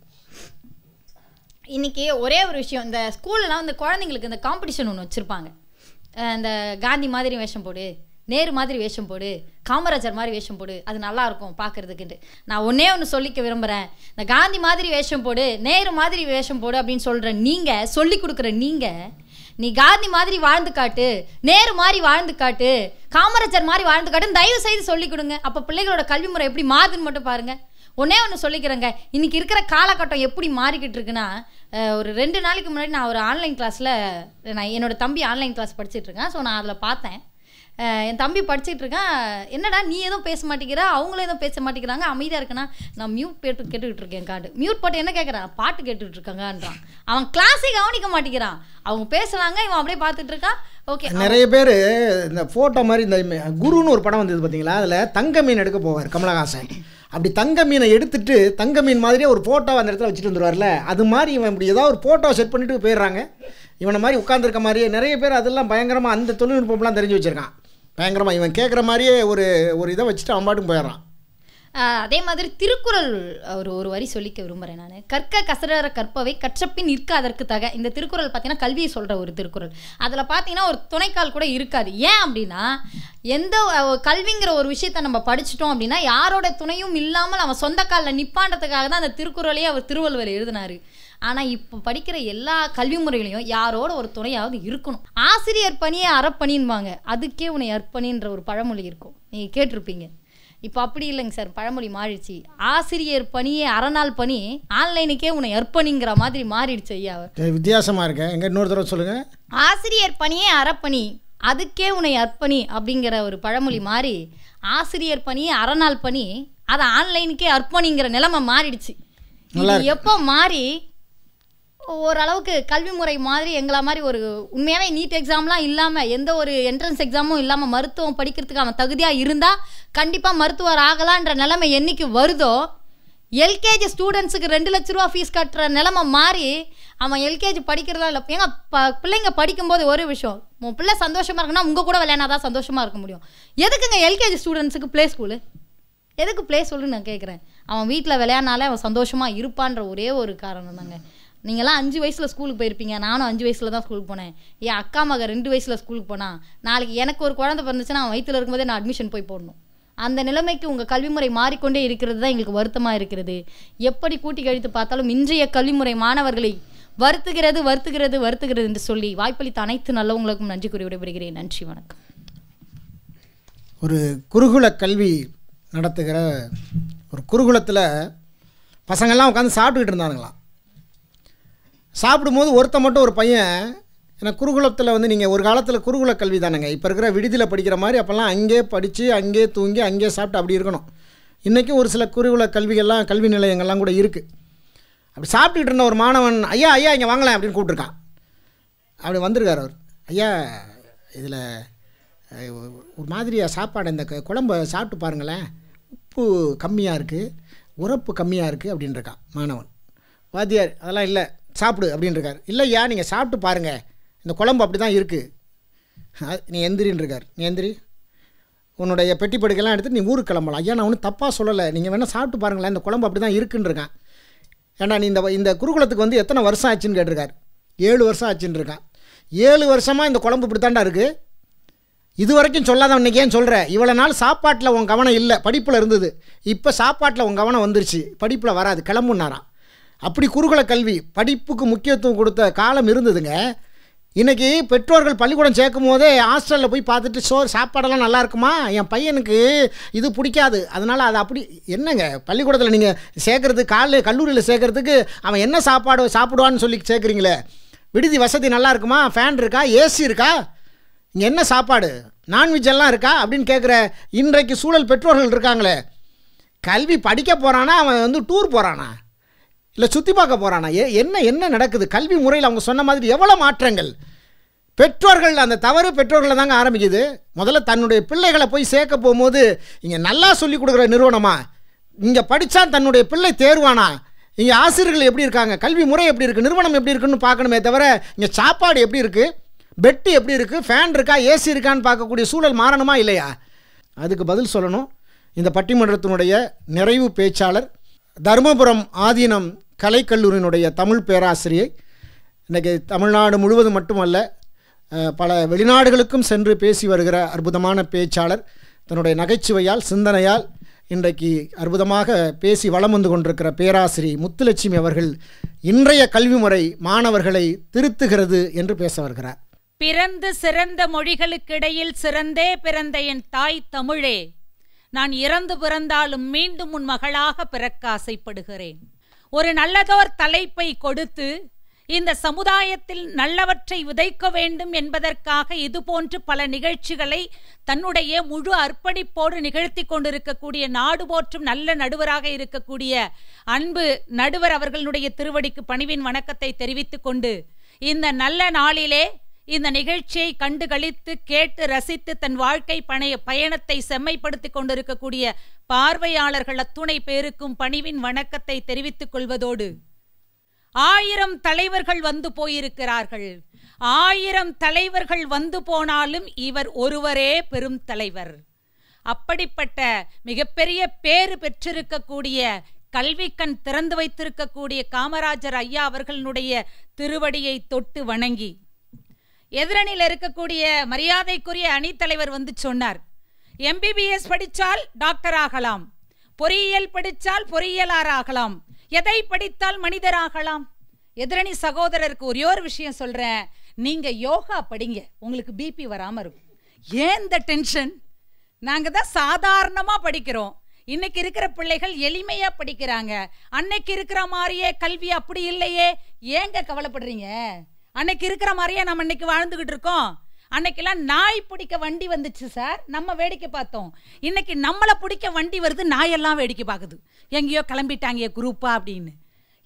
இன்றைக்கி ஒரே ஒரு விஷயம் இந்த ஸ்கூல்லலாம் வந்து குழந்தைங்களுக்கு இந்த காம்படிஷன் ஒன்று வச்சுருப்பாங்க இந்த காந்தி மாதிரி வேஷம் போடு நேரு மாதிரி வேஷம் போடு காமராஜர் மாதிரி வேஷம் போடு அது நல்லாயிருக்கும் பார்க்குறதுக்குன்ட்டு நான் ஒன்றே ஒன்று சொல்லிக்க விரும்புகிறேன் இந்த காந்தி மாதிரி வேஷம் போடு நேரு மாதிரி வேஷம் போடு அப்படின்னு சொல்கிற நீங்கள் சொல்லி கொடுக்குற நீங்கள் நீ காந்தி மாதிரி வாழ்ந்து காட்டு நேரு மாதிரி வாழ்ந்து காட்டு காமராஜர் மாதிரி வாழ்ந்து காட்டுன்னு தயவு செய்து சொல்லி கொடுங்க அப்போ பிள்ளைகளோட கல்வி முறை எப்படி மாறுதுன்னு மட்டும் பாருங்கள் ஒன்னே ஒன்று சொல்லிக்கிறேங்க இன்றைக்கி இருக்கிற காலகட்டம் எப்படி மாறிக்கிட்டு இருக்குன்னா ஒரு ரெண்டு நாளைக்கு முன்னாடி நான் ஒரு ஆன்லைன் கிளாஸில் நான் என்னோட தம்பி ஆன்லைன் கிளாஸ் இருக்கேன் ஸோ நான் அதில் பார்த்தேன் என் தம்பி படிச்சுட்டு இருக்கான் என்னடா நீ எதுவும் பேச மாட்டேங்கிற அவங்களும் எதுவும் பேச மாட்டேங்கிறாங்க அமைதியாக இருக்குன்னா நான் மியூட் போட்டு கேட்டுக்கிட்டு இருக்கேன் காடு மியூட் போட்டு என்ன கேட்குறான் பாட்டு கேட்டுக்கிட்டு இருக்காங்கன்றான் அவன் கிளாஸே கவனிக்க மாட்டேங்கிறான் அவங்க பேசுகிறாங்க இவன் அப்படியே பார்த்துட்டு இருக்கான் ஓகே நிறைய பேர் இந்த ஃபோட்டோ மாதிரி இந்த குருன்னு ஒரு படம் வந்தது பார்த்தீங்களா அதில் தங்க மீன் எடுக்க போவார் கமலஹாசன் அப்படி தங்க மீனை எடுத்துட்டு தங்க மீன் மாதிரியே ஒரு ஃபோட்டோ அந்த இடத்துல வச்சுட்டு வந்துருவார்ல அது மாதிரி இவன் இப்படி ஏதாவது ஒரு ஃபோட்டோ செட் பண்ணிட்டு போயிடுறாங்க இவனை மாதிரி உட்காந்துருக்க மாதிரியே நிறைய பேர் அதெல்லாம் பயங்கரமாக அந்த தொழில்நுட்பம்லாம் தெரிஞ்சு வச்சுருக்கான் பயங்கரமாக இவன் கேட்குற மாதிரியே ஒரு ஒரு இதை வச்சுட்டு அவன் பாட்டும் போயிடுறான் அதே மாதிரி திருக்குறள் ஒரு ஒரு வரி சொல்லிக்க விரும்புகிறேன் நான் கற்க கசடற கற்பவை கற்றப்பின் நிற்க தக இந்த திருக்குறள் பார்த்தீங்கன்னா கல்வியை சொல்கிற ஒரு திருக்குறள் அதில் பார்த்தீங்கன்னா ஒரு துணைக்கால் கூட இருக்காது ஏன் அப்படின்னா எந்த கல்விங்கிற ஒரு விஷயத்த நம்ம படிச்சிட்டோம் அப்படின்னா யாரோட துணையும் இல்லாமல் அவன் சொந்த காலில் தான் அந்த திருக்குறளையே அவர் திருவள்ளுவர் எழுதினார் ஆனால் இப்போ படிக்கிற எல்லா கல்வி முறைகளையும் யாரோட ஒரு துணையாவது இருக்கணும் ஆசிரியர் பணியே அறப்பணின்பாங்க அதுக்கே உன்னை அர்ப்பணின்ற ஒரு பழமொழி இருக்கும் நீங்கள் கேட்டிருப்பீங்க இப்போ அப்படி இல்லைங்க சார் பழமொழி மாறிடுச்சு ஆசிரியர் பணியே அறநாள் பணி ஆன்லைனுக்கே உன்னை அர்ப்பணிங்கிற மாதிரி மாறிடுச்சு ஐயா வித்தியாசமா இருக்க எங்க இன்னொரு தடவை சொல்லுங்க ஆசிரியர் பணியே அறப்பணி அதுக்கே உன்னை அர்ப்பணி அப்படிங்கிற ஒரு பழமொழி மாறி ஆசிரியர் பணியே அறநாள் பணி அதை ஆன்லைனுக்கே அர்ப்பணிங்கிற நிலைமை மாறிடுச்சு எப்போ மாறி ஓரளவுக்கு கல்வி முறை மாதிரி எங்களை மாதிரி ஒரு உண்மையாகவே நீட் எக்ஸாம்லாம் இல்லாமல் எந்த ஒரு என்ட்ரன்ஸ் எக்ஸாமும் இல்லாமல் மருத்துவம் படிக்கிறதுக்கு அவன் தகுதியாக இருந்தால் கண்டிப்பாக மருத்துவர் ஆகலான்ற நிலைமை என்றைக்கு வருதோ எல்கேஜி ஸ்டூடெண்ட்ஸுக்கு ரெண்டு லட்ச ரூபா ஃபீஸ் கட்டுற நிலமை மாறி அவன் எல்கேஜி படிக்கிறதா இல்லை ஏங்க ப பிள்ளைங்க படிக்கும்போது ஒரு விஷயம் உன் பிள்ளை சந்தோஷமாக இருக்குன்னா உங்கள் கூட தான் சந்தோஷமாக இருக்க முடியும் எதுக்குங்க எல்கேஜி ஸ்டூடெண்ட்ஸுக்கு ப்ளே ஸ்கூலு எதுக்கு ப்ளே ஸ்கூலுன்னு நான் கேட்குறேன் அவன் வீட்டில் விளையாடினாலே அவன் சந்தோஷமாக இருப்பான்ற ஒரே ஒரு காரணம் தாங்க நீங்கள்லாம் அஞ்சு வயசில் ஸ்கூலுக்கு போயிருப்பீங்க நானும் அஞ்சு வயசில் தான் ஸ்கூலுக்கு போனேன் என் அக்கா மக ரெண்டு வயசில் ஸ்கூலுக்கு போனான் நாளைக்கு எனக்கு ஒரு குழந்தை பிறந்துச்சுன்னா அவன் வயிற்றில் இருக்கும்போதே நான் அட்மிஷன் போய் போடணும் அந்த நிலைமைக்கு உங்கள் கல்விமுறை மாறிக்கொண்டே இருக்கிறது தான் எங்களுக்கு வருத்தமாக இருக்கிறது எப்படி கூட்டி கழித்து பார்த்தாலும் இன்றைய கல்விமுறை மாணவர்களை வருத்துகிறது வருத்துகிறது வருத்துகிறது என்று சொல்லி வாய்ப்பளித்த அனைத்து நல்லவங்களுக்கும் நன்றி கூறி விடைபெறுகிறேன் நன்றி வணக்கம் ஒரு குருகுல கல்வி நடத்துகிற ஒரு குருகுலத்தில் பசங்கள்லாம் உட்காந்து சாப்பிட்டுக்கிட்டு இருந்தாங்களாம் சாப்பிடும்போது ஒருத்த மட்டும் ஒரு பையன் ஏன்னா குருகுலத்தில் வந்து நீங்கள் ஒரு காலத்தில் குருகுல கல்வி தானேங்க இப்போ இருக்கிற விடுதியில் படிக்கிற மாதிரி அப்போல்லாம் அங்கேயே படித்து அங்கேயே தூங்கி அங்கேயே சாப்பிட்டு அப்படி இருக்கணும் இன்றைக்கும் ஒரு சில குருகுல கல்விகள்லாம் கல்வி நிலையங்கள்லாம் கூட இருக்குது அப்படி சாப்பிட்டுக்கிட்டு இருந்த ஒரு மாணவன் ஐயா ஐயா இங்கே வாங்கலாம் அப்படின்னு கூப்பிட்டுருக்கான் அப்படி வந்திருக்கார் அவர் ஐயா இதில் ஒரு மாதிரியாக சாப்பாடு இந்த குழம்பு சாப்பிட்டு பாருங்களேன் உப்பு கம்மியாக இருக்குது உரப்பு கம்மியாக இருக்குது அப்படின்ட்டுருக்கான் மாணவன் வாத்தியார் அதெல்லாம் இல்லை சாப்பிடு அப்படின்னு இருக்கார் இல்லையா நீங்கள் சாப்பிட்டு பாருங்கள் இந்த குழம்பு அப்படி தான் இருக்குது நீ எந்திரின்னு இருக்கார் நீ எந்திரி உன்னுடைய பெட்டி படுக்கெல்லாம் எடுத்து நீ ஊருக்கு கிளம்பலாம் ஐயா நான் ஒன்றும் தப்பாக சொல்லலை நீங்கள் வேணால் சாப்பிட்டு பாருங்களேன் இந்த குழம்பு அப்படி தான் இருக்குன்னு இருக்கான் ஏன்னா நீ இந்த இந்த குருகுலத்துக்கு வந்து எத்தனை வருஷம் ஆச்சுன்னு கேட்டிருக்கார் ஏழு வருஷம் ஆச்சுன்னு இருக்கான் ஏழு வருஷமாக இந்த குழம்பு இப்படி தாண்டா இருக்குது இது வரைக்கும் சொல்லாத இன்றைக்கி ஏன் சொல்கிற இவ்வளோ நாள் சாப்பாட்டில் உன் கவனம் இல்லை படிப்பில் இருந்தது இப்போ சாப்பாட்டில் உன் கவனம் வந்துருச்சு படிப்பில் வராது கிளம்புனாராம் அப்படி குறுகல கல்வி படிப்புக்கு முக்கியத்துவம் கொடுத்த காலம் இருந்ததுங்க இன்றைக்கி பெற்றோர்கள் பள்ளிக்கூடம் சேர்க்கும் போதே ஹாஸ்டலில் போய் பார்த்துட்டு சோ சாப்பாடெல்லாம் நல்லா இருக்குமா என் பையனுக்கு இது பிடிக்காது அதனால் அது அப்படி என்னங்க பள்ளிக்கூடத்தில் நீங்கள் சேர்க்குறது கால கல்லூரியில் சேர்க்குறதுக்கு அவன் என்ன சாப்பாடு சாப்பிடுவான்னு சொல்லி சேர்க்குறீங்களே விடுதி வசதி நல்லா இருக்குமா ஃபேன் இருக்கா ஏசி இருக்கா இங்கே என்ன சாப்பாடு நான்வெஜ்ஜெல்லாம் இருக்கா அப்படின்னு கேட்குற இன்றைக்கு சூழல் பெற்றோர்கள் இருக்காங்களே கல்வி படிக்க போகிறானா அவன் வந்து டூர் போகிறானா இல்லை சுற்றி பார்க்க போகிறானா என்ன என்ன நடக்குது கல்வி முறையில் அவங்க சொன்ன மாதிரி எவ்வளோ மாற்றங்கள் பெற்றோர்கள் அந்த தவறு பெற்றோர்களில் தாங்க ஆரம்பிக்குது முதல்ல தன்னுடைய பிள்ளைகளை போய் சேர்க்க போகும்போது இங்கே நல்லா சொல்லி கொடுக்குற நிறுவனமா இங்கே படித்தா தன்னுடைய பிள்ளை தேர்வானா இங்கே ஆசிரியர்கள் எப்படி இருக்காங்க கல்வி முறை எப்படி இருக்குது நிறுவனம் எப்படி இருக்குன்னு பார்க்கணுமே தவிர இங்கே சாப்பாடு எப்படி இருக்குது பெட்டு எப்படி இருக்குது ஃபேன் இருக்கா ஏசி இருக்கான்னு பார்க்கக்கூடிய சூழல் மாறணுமா இல்லையா அதுக்கு பதில் சொல்லணும் இந்த பட்டிமன்றத்தினுடைய நிறைவு பேச்சாளர் தருமபுரம் ஆதீனம் கலைக்கல்லூரியினுடைய தமிழ் பேராசிரியை இன்றைக்கி தமிழ்நாடு முழுவதும் மட்டுமல்ல பல வெளிநாடுகளுக்கும் சென்று பேசி வருகிற அற்புதமான பேச்சாளர் தன்னுடைய நகைச்சுவையால் சிந்தனையால் இன்றைக்கு அற்புதமாக பேசி வளம் வந்து கொண்டிருக்கிற பேராசிரி முத்துலட்சுமி அவர்கள் இன்றைய கல்வி முறை மாணவர்களை திருத்துகிறது என்று பேச வருகிறார் பிறந்து சிறந்த மொழிகளுக்கிடையில் சிறந்தே பிறந்த என் தாய் தமிழே நான் இறந்து பிறந்தாலும் மீண்டும் உன் மகளாக பிறக்க ஆசைப்படுகிறேன் ஒரு நல்லதோர் தலைப்பை கொடுத்து இந்த சமுதாயத்தில் நல்லவற்றை விதைக்க வேண்டும் என்பதற்காக இதுபோன்று பல நிகழ்ச்சிகளை தன்னுடைய முழு அர்ப்பணிப்போடு நிகழ்த்தி கொண்டிருக்கக்கூடிய நாடு போற்றும் நல்ல நடுவராக இருக்கக்கூடிய அன்பு நடுவர் அவர்களுடைய திருவடிக்கு பணிவின் வணக்கத்தை தெரிவித்துக் கொண்டு இந்த நல்ல நாளிலே இந்த நிகழ்ச்சியை கண்டுகளித்து கேட்டு ரசித்து தன் வாழ்க்கை பணைய பயணத்தை செம்மைப்படுத்தி கொண்டிருக்கக்கூடிய பார்வையாளர்கள் அத்துணை பேருக்கும் பணிவின் வணக்கத்தை தெரிவித்துக் கொள்வதோடு ஆயிரம் தலைவர்கள் வந்து போயிருக்கிறார்கள் ஆயிரம் தலைவர்கள் வந்து போனாலும் இவர் ஒருவரே பெரும் தலைவர் அப்படிப்பட்ட மிகப்பெரிய பேறு பெற்றிருக்கக்கூடிய கல்விக்கண் திறந்து வைத்திருக்கக்கூடிய காமராஜர் ஐயா அவர்களுடைய திருவடியை தொட்டு வணங்கி எதிரணியில் இருக்கக்கூடிய மரியாதைக்குரிய அணித்தலைவர் வந்து சொன்னார் எம்பிபிஎஸ் படித்தால் டாக்டர் ஆகலாம் பொறியியல் படித்தால் பொறியியலார் ஆகலாம் எதை படித்தால் மனிதராகலாம் எதிரணி சகோதரருக்கு ஒரே ஒரு விஷயம் சொல்கிறேன் நீங்கள் யோகா படிங்க உங்களுக்கு பிபி வராமல் இருக்கும் ஏன் இந்த டென்ஷன் நாங்கள் தான் சாதாரணமாக படிக்கிறோம் இன்னைக்கு இருக்கிற பிள்ளைகள் எளிமையாக படிக்கிறாங்க அன்னைக்கு இருக்கிற மாதிரியே கல்வி அப்படி இல்லையே ஏங்க கவலைப்படுறீங்க அன்னைக்கு இருக்கிற மாதிரியே நம்ம இன்னைக்கு வாழ்ந்துக்கிட்டு இருக்கோம் அன்னைக்கெல்லாம் நாய் பிடிக்க வண்டி வந்துச்சு சார் நம்ம வேடிக்கை பார்த்தோம் இன்னைக்கு நம்மளை பிடிக்க வண்டி வருது நாயெல்லாம் வேடிக்கை பார்க்குது எங்கேயோ கிளம்பிட்டாங்க குரூப்பா அப்படின்னு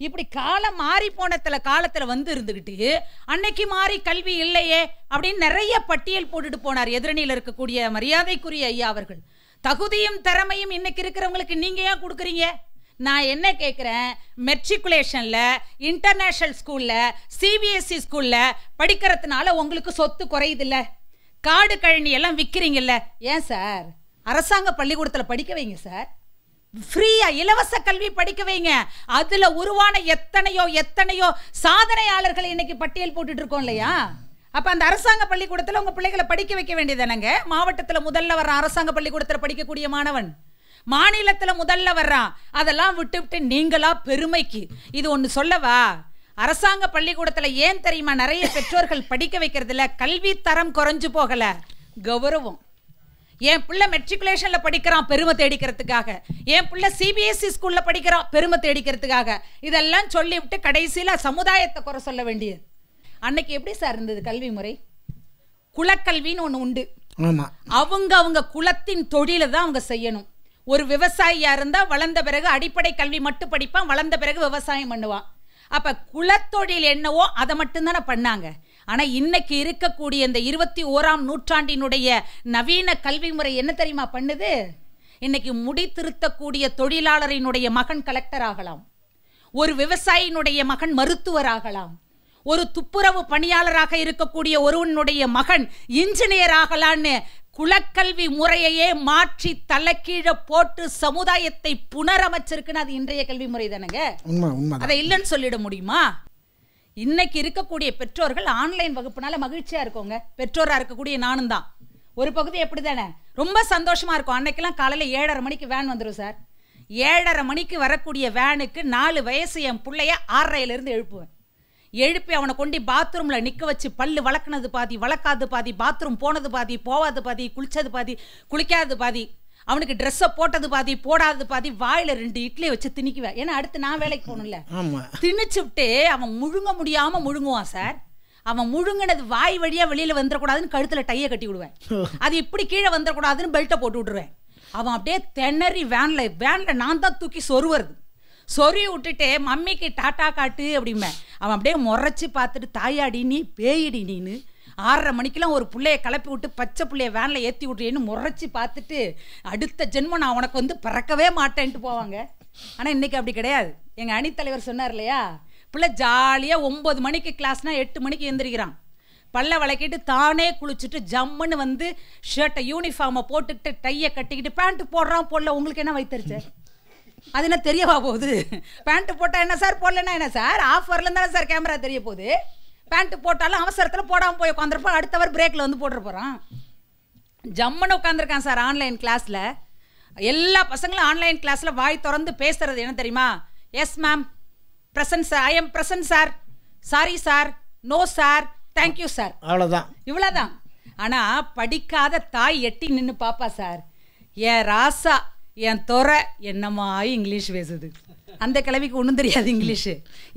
இப்படி காலம் மாறி போனத்தில் காலத்தில் வந்து இருந்துக்கிட்டு அன்னைக்கு மாறி கல்வி இல்லையே அப்படின்னு நிறைய பட்டியல் போட்டுட்டு போனார் எதிரணியில் இருக்கக்கூடிய மரியாதைக்குரிய ஐயா அவர்கள் தகுதியும் திறமையும் இன்னைக்கு இருக்கிறவங்களுக்கு நீங்கள் ஏன் கொடுக்குறீங்க நான் என்ன கேட்குறேன் மெட்ரிகுலேஷனில் இன்டர்நேஷ்னல் ஸ்கூலில் சிபிஎஸ்சி ஸ்கூலில் படிக்கிறதுனால உங்களுக்கு சொத்து குறையுதுல்ல காடு கழனி எல்லாம் விற்கிறீங்கல்ல ஏன் சார் அரசாங்க பள்ளிக்கூடத்தில் படிக்க வைங்க சார் ஃப்ரீயாக இலவச கல்வி படிக்க வைங்க அதில் உருவான எத்தனையோ எத்தனையோ சாதனையாளர்களை இன்னைக்கு பட்டியல் போட்டுட்டு இருக்கோம் இல்லையா அப்போ அந்த அரசாங்க பள்ளிக்கூடத்தில் உங்கள் பிள்ளைகளை படிக்க வைக்க வேண்டியதானங்க மாவட்டத்தில் முதல்ல வர அரசாங்க பள்ளிக்கூடத்தில் படிக்கக்கூடிய மாணவன் மாநிலத்தில் முதல்ல வர்றான் அதெல்லாம் விட்டுவிட்டு நீங்களா பெருமைக்கு இது ஒன்று சொல்லவா அரசாங்க பள்ளிக்கூடத்தில் ஏன் தெரியுமா நிறைய பெற்றோர்கள் படிக்க வைக்கிறதுல கல்வி தரம் குறைஞ்சு போகலை கௌரவம் என் பிள்ளை மெட்ரிகுலேஷனில் படிக்கிறான் பெருமை தேடிக்கிறதுக்காக என் பிள்ளை சிபிஎஸ்சி ஸ்கூலில் e படிக்கிறான் பெருமை தேடிக்கிறதுக்காக இதெல்லாம் சொல்லிவிட்டு கடைசியில் சமுதாயத்தை குறை சொல்ல வேண்டியது அன்னைக்கு எப்படி சார் இருந்தது கல்வி முறை குலக்கல்வின்னு ஒன்று உண்டு அவங்க அவங்க குலத்தின் தொழிலை தான் அவங்க செய்யணும் ஒரு விவசாயியாக இருந்தால் வளர்ந்த பிறகு அடிப்படை கல்வி மட்டும் படிப்பான் வளர்ந்த பிறகு விவசாயம் பண்ணுவான் அப்போ குலத்தொழில் என்னவோ அதை மட்டும்தானே பண்ணாங்க ஆனால் இன்னைக்கு இருக்கக்கூடிய இந்த இருபத்தி ஓராம் நூற்றாண்டினுடைய நவீன கல்வி முறை என்ன தெரியுமா பண்ணுது இன்னைக்கு முடி திருத்தக்கூடிய தொழிலாளரினுடைய மகன் கலெக்டர் ஆகலாம் ஒரு விவசாயினுடைய மகன் மருத்துவர் ஆகலாம் ஒரு துப்புரவு பணியாளராக இருக்கக்கூடிய ஒருவனுடைய மகன் இன்ஜினியர் ஆகலான்னு குலக்கல்வி முறையையே மாற்றி தலைக்கீழே போட்டு சமுதாயத்தை புனரமைச்சிருக்குன்னு அது இன்றைய கல்வி முறை தானுங்க அதை இல்லைன்னு சொல்லிட முடியுமா இன்னைக்கு இருக்கக்கூடிய பெற்றோர்கள் ஆன்லைன் வகுப்புனால மகிழ்ச்சியா இருக்கோங்க பெற்றோரா இருக்கக்கூடிய நானும் தான் ஒரு பகுதி எப்படி தானே ரொம்ப சந்தோஷமா இருக்கும் அன்னைக்கெல்லாம் காலையில் ஏழரை மணிக்கு வேன் வந்துடும் சார் ஏழரை மணிக்கு வரக்கூடிய வேனுக்கு நாலு வயசு என் பிள்ளைய ஆறரையிலிருந்து எழுப்புவேன் எழுப்பி அவனை கொண்டு பாத்ரூமில் நிற்க வச்சு பல்லு வளர்க்குனது பாதி வளர்க்காது பாதி பாத்ரூம் போனது பாதி போவாது பாதி குளித்தது பாதி குளிக்காது பாதி அவனுக்கு ட்ரெஸ்ஸை போட்டது பாதி போடாதது பாதி வாயில் ரெண்டு இட்லி வச்சு திணிக்குவேன் ஏன்னா அடுத்து நான் வேலைக்கு போகணும்ல திணிச்சு விட்டு அவன் முழுங்க முடியாமல் முழுங்குவான் சார் அவன் முழுங்கினது வாய் வழியாக வெளியில் வந்துடக்கூடாதுன்னு கழுத்தில் டையை கட்டி விடுவேன் [LAUGHS] அது இப்படி கீழே வந்துடக்கூடாதுன்னு பெல்ட்டை போட்டு விட்ருவேன் அவன் அப்படியே திணறி வேனில் வேனில் நான் தான் தூக்கி சொருவது சொறி விட்டுட்டு மம்மிக்கு டாட்டா காட்டு அப்படிம்பேன் அவன் அப்படியே முறைச்சி பார்த்துட்டு தாயாடி நீ பேயிடி நீன்னு ஆறரை மணிக்கெலாம் ஒரு பிள்ளைய கிளப்பி விட்டு பச்சை பிள்ளைய வேனில் ஏற்றி விட்றேன்னு முறைச்சி பார்த்துட்டு அடுத்த ஜென்மம் நான் உனக்கு வந்து பறக்கவே மாட்டேன்ட்டு போவாங்க ஆனால் இன்றைக்கி அப்படி கிடையாது எங்கள் அணித்தலைவர் சொன்னார் இல்லையா பிள்ளை ஜாலியாக ஒம்பது மணிக்கு கிளாஸ்னால் எட்டு மணிக்கு எழுந்திரிக்கிறான் பல்ல வளைக்கிட்டு தானே குளிச்சுட்டு ஜம்முன்னு வந்து ஷர்ட்டை யூனிஃபார்மை போட்டுக்கிட்டு டையை கட்டிக்கிட்டு பேண்ட்டு போடுறான் போடல உங்களுக்கு என்ன வைத்தரிச்சேன் அது என்ன தெரியவா போகுது பேண்ட்டு போட்டால் என்ன சார் போடலன்னா என்ன சார் ஆஃபரில் தானே சார் கேமரா தெரிய போகுது பேண்ட்டு போட்டாலும் அவசரத்தில் போடாமல் போய் உட்காந்துருப்போம் அடுத்தவர் பிரேக்கில் வந்து போட்டு போகிறான் ஜம்முன்னு உட்காந்துருக்கான் சார் ஆன்லைன் கிளாஸில் எல்லா பசங்களும் ஆன்லைன் கிளாஸில் வாய் திறந்து பேசுகிறது என்ன தெரியுமா yes ma'am present sir I am present sir sorry sir no sir thank you sir அவ்வளோதான் இவ்வளோதான் ஆனால் படிக்காத தாய் எட்டி நின்று பாப்பா சார் ஏ ராசா என் துறை என்னம்மா இங்கிலீஷ் பேசுது அந்த கிழவிக்கு ஒன்றும் தெரியாது இங்கிலீஷு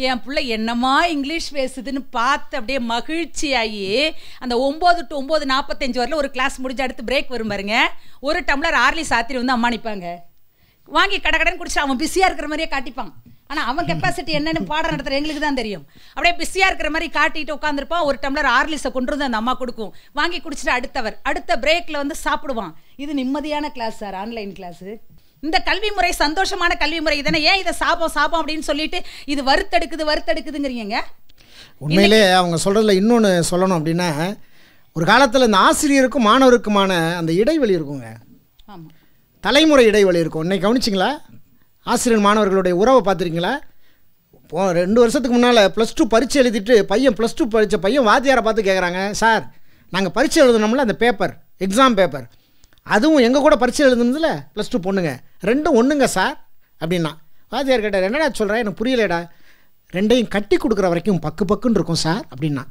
என் பிள்ளை என்னம்மா இங்கிலீஷ் பேசுதுன்னு பார்த்து அப்படியே மகிழ்ச்சியாகி அந்த ஒம்பது டு ஒம்பது நாற்பத்தஞ்சு வரல ஒரு கிளாஸ் முடிஞ்சு அடுத்து பிரேக் வரும் பாருங்க ஒரு டம்ளர் ஆர்லி சாத்திரி வந்து அம்மா நிற்பாங்க வாங்கி கடை கடன் குடிச்சு அவன் பிஸியாக இருக்கிற மாதிரியே காட்டிப்பான் ஆனால் அவன் கெப்பாசிட்டி என்னென்னு பாடம் நடத்துகிற எங்களுக்கு தான் தெரியும் அப்படியே பிஸியாக இருக்கிற மாதிரி காட்டிட்டு உட்காந்துருப்பான் ஒரு டம்ளர் ஆர்லிஸை கொண்டு வந்து அந்த அம்மா கொடுக்கும் வாங்கி குடிச்சிட்டு அடுத்தவர் அடுத்த பிரேக்கில் வந்து சாப்பிடுவான் இது நிம்மதியான கிளாஸ் சார் ஆன்லைன் கிளாஸு இந்த கல்வி முறை சந்தோஷமான கல்வி முறை இதனை ஏன் இதை சாப்போம் சாப்போம் அப்படின்னு சொல்லிட்டு இது வறுத்தெடுக்குது வறுத்தெடுக்குதுங்கிறீங்க உண்மையிலே அவங்க சொல்கிறதுல இன்னொன்று சொல்லணும் அப்படின்னா ஒரு காலத்தில் இந்த ஆசிரியருக்கும் மாணவருக்குமான அந்த இடைவெளி இருக்குங்க ஆமாம் தலைமுறை இடைவெளி இருக்கும் இன்றைக்கி கவனிச்சிங்களா ஆசிரியர் மாணவர்களுடைய உறவை பார்த்துருக்கீங்களா போ ரெண்டு வருஷத்துக்கு முன்னால் ப்ளஸ் டூ பரீட்சை எழுதிட்டு பையன் ப்ளஸ் டூ படித்த பையன் வாத்தியாரை பார்த்து கேட்குறாங்க சார் நாங்கள் பரீட்சை எழுதணும்ல அந்த பேப்பர் எக்ஸாம் பேப்பர் அதுவும் எங்கள் கூட பரிச்சை எழுதுனதுல ப்ளஸ் டூ பொண்ணுங்க ரெண்டும் ஒன்றுங்க சார் அப்படின்னா வாத்தியார் கேட்டார் என்னடா சொல்கிறேன் எனக்கு புரியலடா ரெண்டையும் கட்டி கொடுக்குற வரைக்கும் பக்கு பக்குன்னு இருக்கும் சார் அப்படின்னா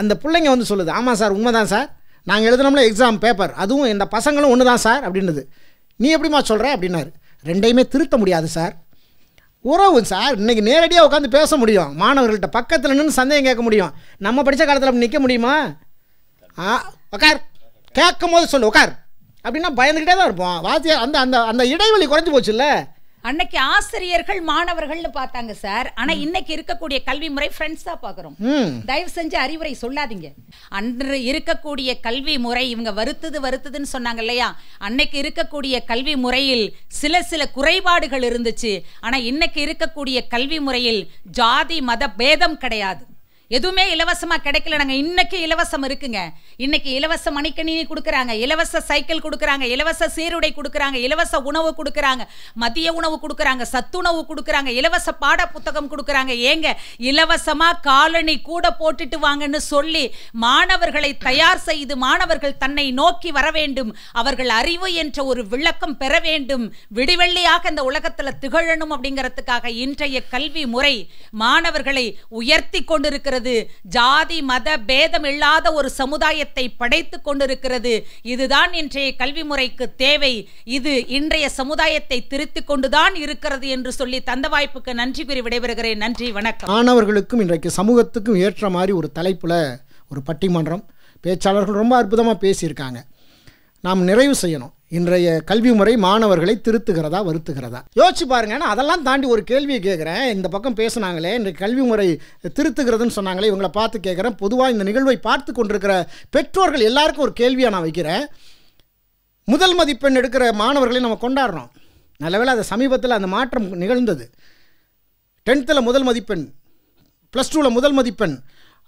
அந்த பிள்ளைங்க வந்து சொல்லுது ஆமாம் சார் உண்மை தான் சார் நாங்கள் எழுதுனோம்ல எக்ஸாம் பேப்பர் அதுவும் இந்த பசங்களும் ஒன்று தான் சார் அப்படின்றது நீ எப்படிமா சொல்கிற அப்படின்னாரு ரெண்டையுமே திருத்த முடியாது சார் உறவு சார் இன்றைக்கி நேரடியாக உட்காந்து பேச முடியும் மாணவர்கள்ட்ட பக்கத்தில் நின்று சந்தேகம் கேட்க முடியும் நம்ம படித்த காலத்தில் அப்படி நிற்க முடியுமா ஆ உக்கார் கேட்கும் போது சொல்லு உக்கார் அப்படின்னா பயந்துக்கிட்டே தான் இருப்போம் வாத்தியார் அந்த அந்த அந்த இடைவெளி குறைஞ்சி போச்சுல்ல அன்னைக்கு ஆசிரியர்கள் மாணவர்கள்னு பார்த்தாங்க சார் ஆனா இன்னைக்கு இருக்கக்கூடிய கல்வி முறை தான் பாக்குறோம் தயவு செஞ்சு அறிவுரை சொல்லாதீங்க அன்று இருக்கக்கூடிய கல்வி முறை இவங்க வருத்துது வருத்துதுன்னு சொன்னாங்க இல்லையா அன்னைக்கு இருக்கக்கூடிய கல்வி முறையில் சில சில குறைபாடுகள் இருந்துச்சு ஆனா இன்னைக்கு இருக்கக்கூடிய கல்வி முறையில் ஜாதி மத பேதம் கிடையாது எதுவுமே இலவசமாக கிடைக்கலனாங்க இன்னைக்கு இலவசம் இருக்குங்க இன்னைக்கு இலவச மணிக்கணினி கொடுக்குறாங்க இலவச சைக்கிள் கொடுக்குறாங்க இலவச சீருடை கொடுக்குறாங்க இலவச உணவு கொடுக்குறாங்க மதிய உணவு கொடுக்குறாங்க சத்துணவு கொடுக்குறாங்க இலவச பாட புத்தகம் கொடுக்குறாங்க ஏங்க இலவசமாக காலனி கூட போட்டுட்டு வாங்கன்னு சொல்லி மாணவர்களை தயார் செய்து மாணவர்கள் தன்னை நோக்கி வர வேண்டும் அவர்கள் அறிவு என்ற ஒரு விளக்கம் பெற வேண்டும் விடிவெள்ளியாக இந்த உலகத்தில் திகழணும் அப்படிங்கிறதுக்காக இன்றைய கல்வி முறை மாணவர்களை உயர்த்தி கொண்டிருக்கிறது கொண்டிருக்கிறது ஜாதி மத பேதம் இல்லாத ஒரு சமுதாயத்தை படைத்து கொண்டிருக்கிறது இதுதான் இன்றைய கல்வி முறைக்கு தேவை இது இன்றைய சமுதாயத்தை திருத்தி கொண்டுதான் இருக்கிறது என்று சொல்லி தந்த வாய்ப்புக்கு நன்றி கூறி விடைபெறுகிறேன் நன்றி வணக்கம் மாணவர்களுக்கும் இன்றைக்கு சமூகத்துக்கும் ஏற்ற மாதிரி ஒரு தலைப்பில் ஒரு பட்டிமன்றம் பேச்சாளர்கள் ரொம்ப அற்புதமாக பேசியிருக்காங்க நாம் நிறைவு செய்யணும் இன்றைய கல்வி முறை மாணவர்களை திருத்துகிறதா வருத்துகிறதா யோசிச்சு பாருங்க நான் அதெல்லாம் தாண்டி ஒரு கேள்வியை கேட்குறேன் இந்த பக்கம் பேசுனாங்களே இன்றைக்கு கல்வி முறை திருத்துகிறதுன்னு சொன்னாங்களே இவங்களை பார்த்து கேட்குறேன் பொதுவாக இந்த நிகழ்வை பார்த்து கொண்டிருக்கிற பெற்றோர்கள் எல்லாருக்கும் ஒரு கேள்வியாக நான் வைக்கிறேன் முதல் மதிப்பெண் எடுக்கிற மாணவர்களை நம்ம கொண்டாடுறோம் நல்லவேளை அது சமீபத்தில் அந்த மாற்றம் நிகழ்ந்தது டென்த்தில் முதல் மதிப்பெண் ப்ளஸ் டூவில் முதல் மதிப்பெண்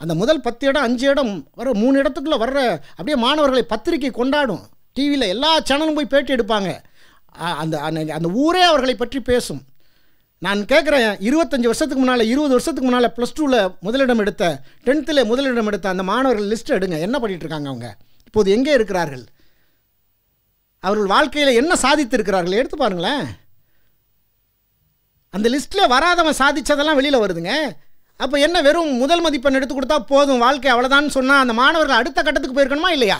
அந்த முதல் பத்து இடம் அஞ்சு இடம் வர மூணு இடத்துக்குள்ளே வர்ற அப்படியே மாணவர்களை பத்திரிக்கை கொண்டாடும் டிவியில் எல்லா சேனலும் போய் பேட்டி எடுப்பாங்க அந்த அந்த ஊரே அவர்களை பற்றி பேசும் நான் கேட்குறேன் இருபத்தஞ்சி வருஷத்துக்கு முன்னால் இருபது வருஷத்துக்கு முன்னால் ப்ளஸ் டூவில் முதலிடம் எடுத்த டென்த்தில் முதலிடம் எடுத்த அந்த மாணவர்கள் லிஸ்ட் எடுங்க என்ன பண்ணிகிட்டு இருக்காங்க அவங்க இப்போது எங்கே இருக்கிறார்கள் அவர்கள் வாழ்க்கையில் என்ன சாதித்திருக்கிறார்கள் எடுத்து பாருங்களேன் அந்த லிஸ்ட்டில் வராதவன் சாதித்ததெல்லாம் வெளியில் வருதுங்க அப்போ என்ன வெறும் முதல் மதிப்பெண் எடுத்து கொடுத்தா போதும் வாழ்க்கை அவ்வளோதான்னு சொன்னால் அந்த மாணவர்கள் அடுத்த கட்டத்துக்கு போயிருக்கணுமா இல்லையா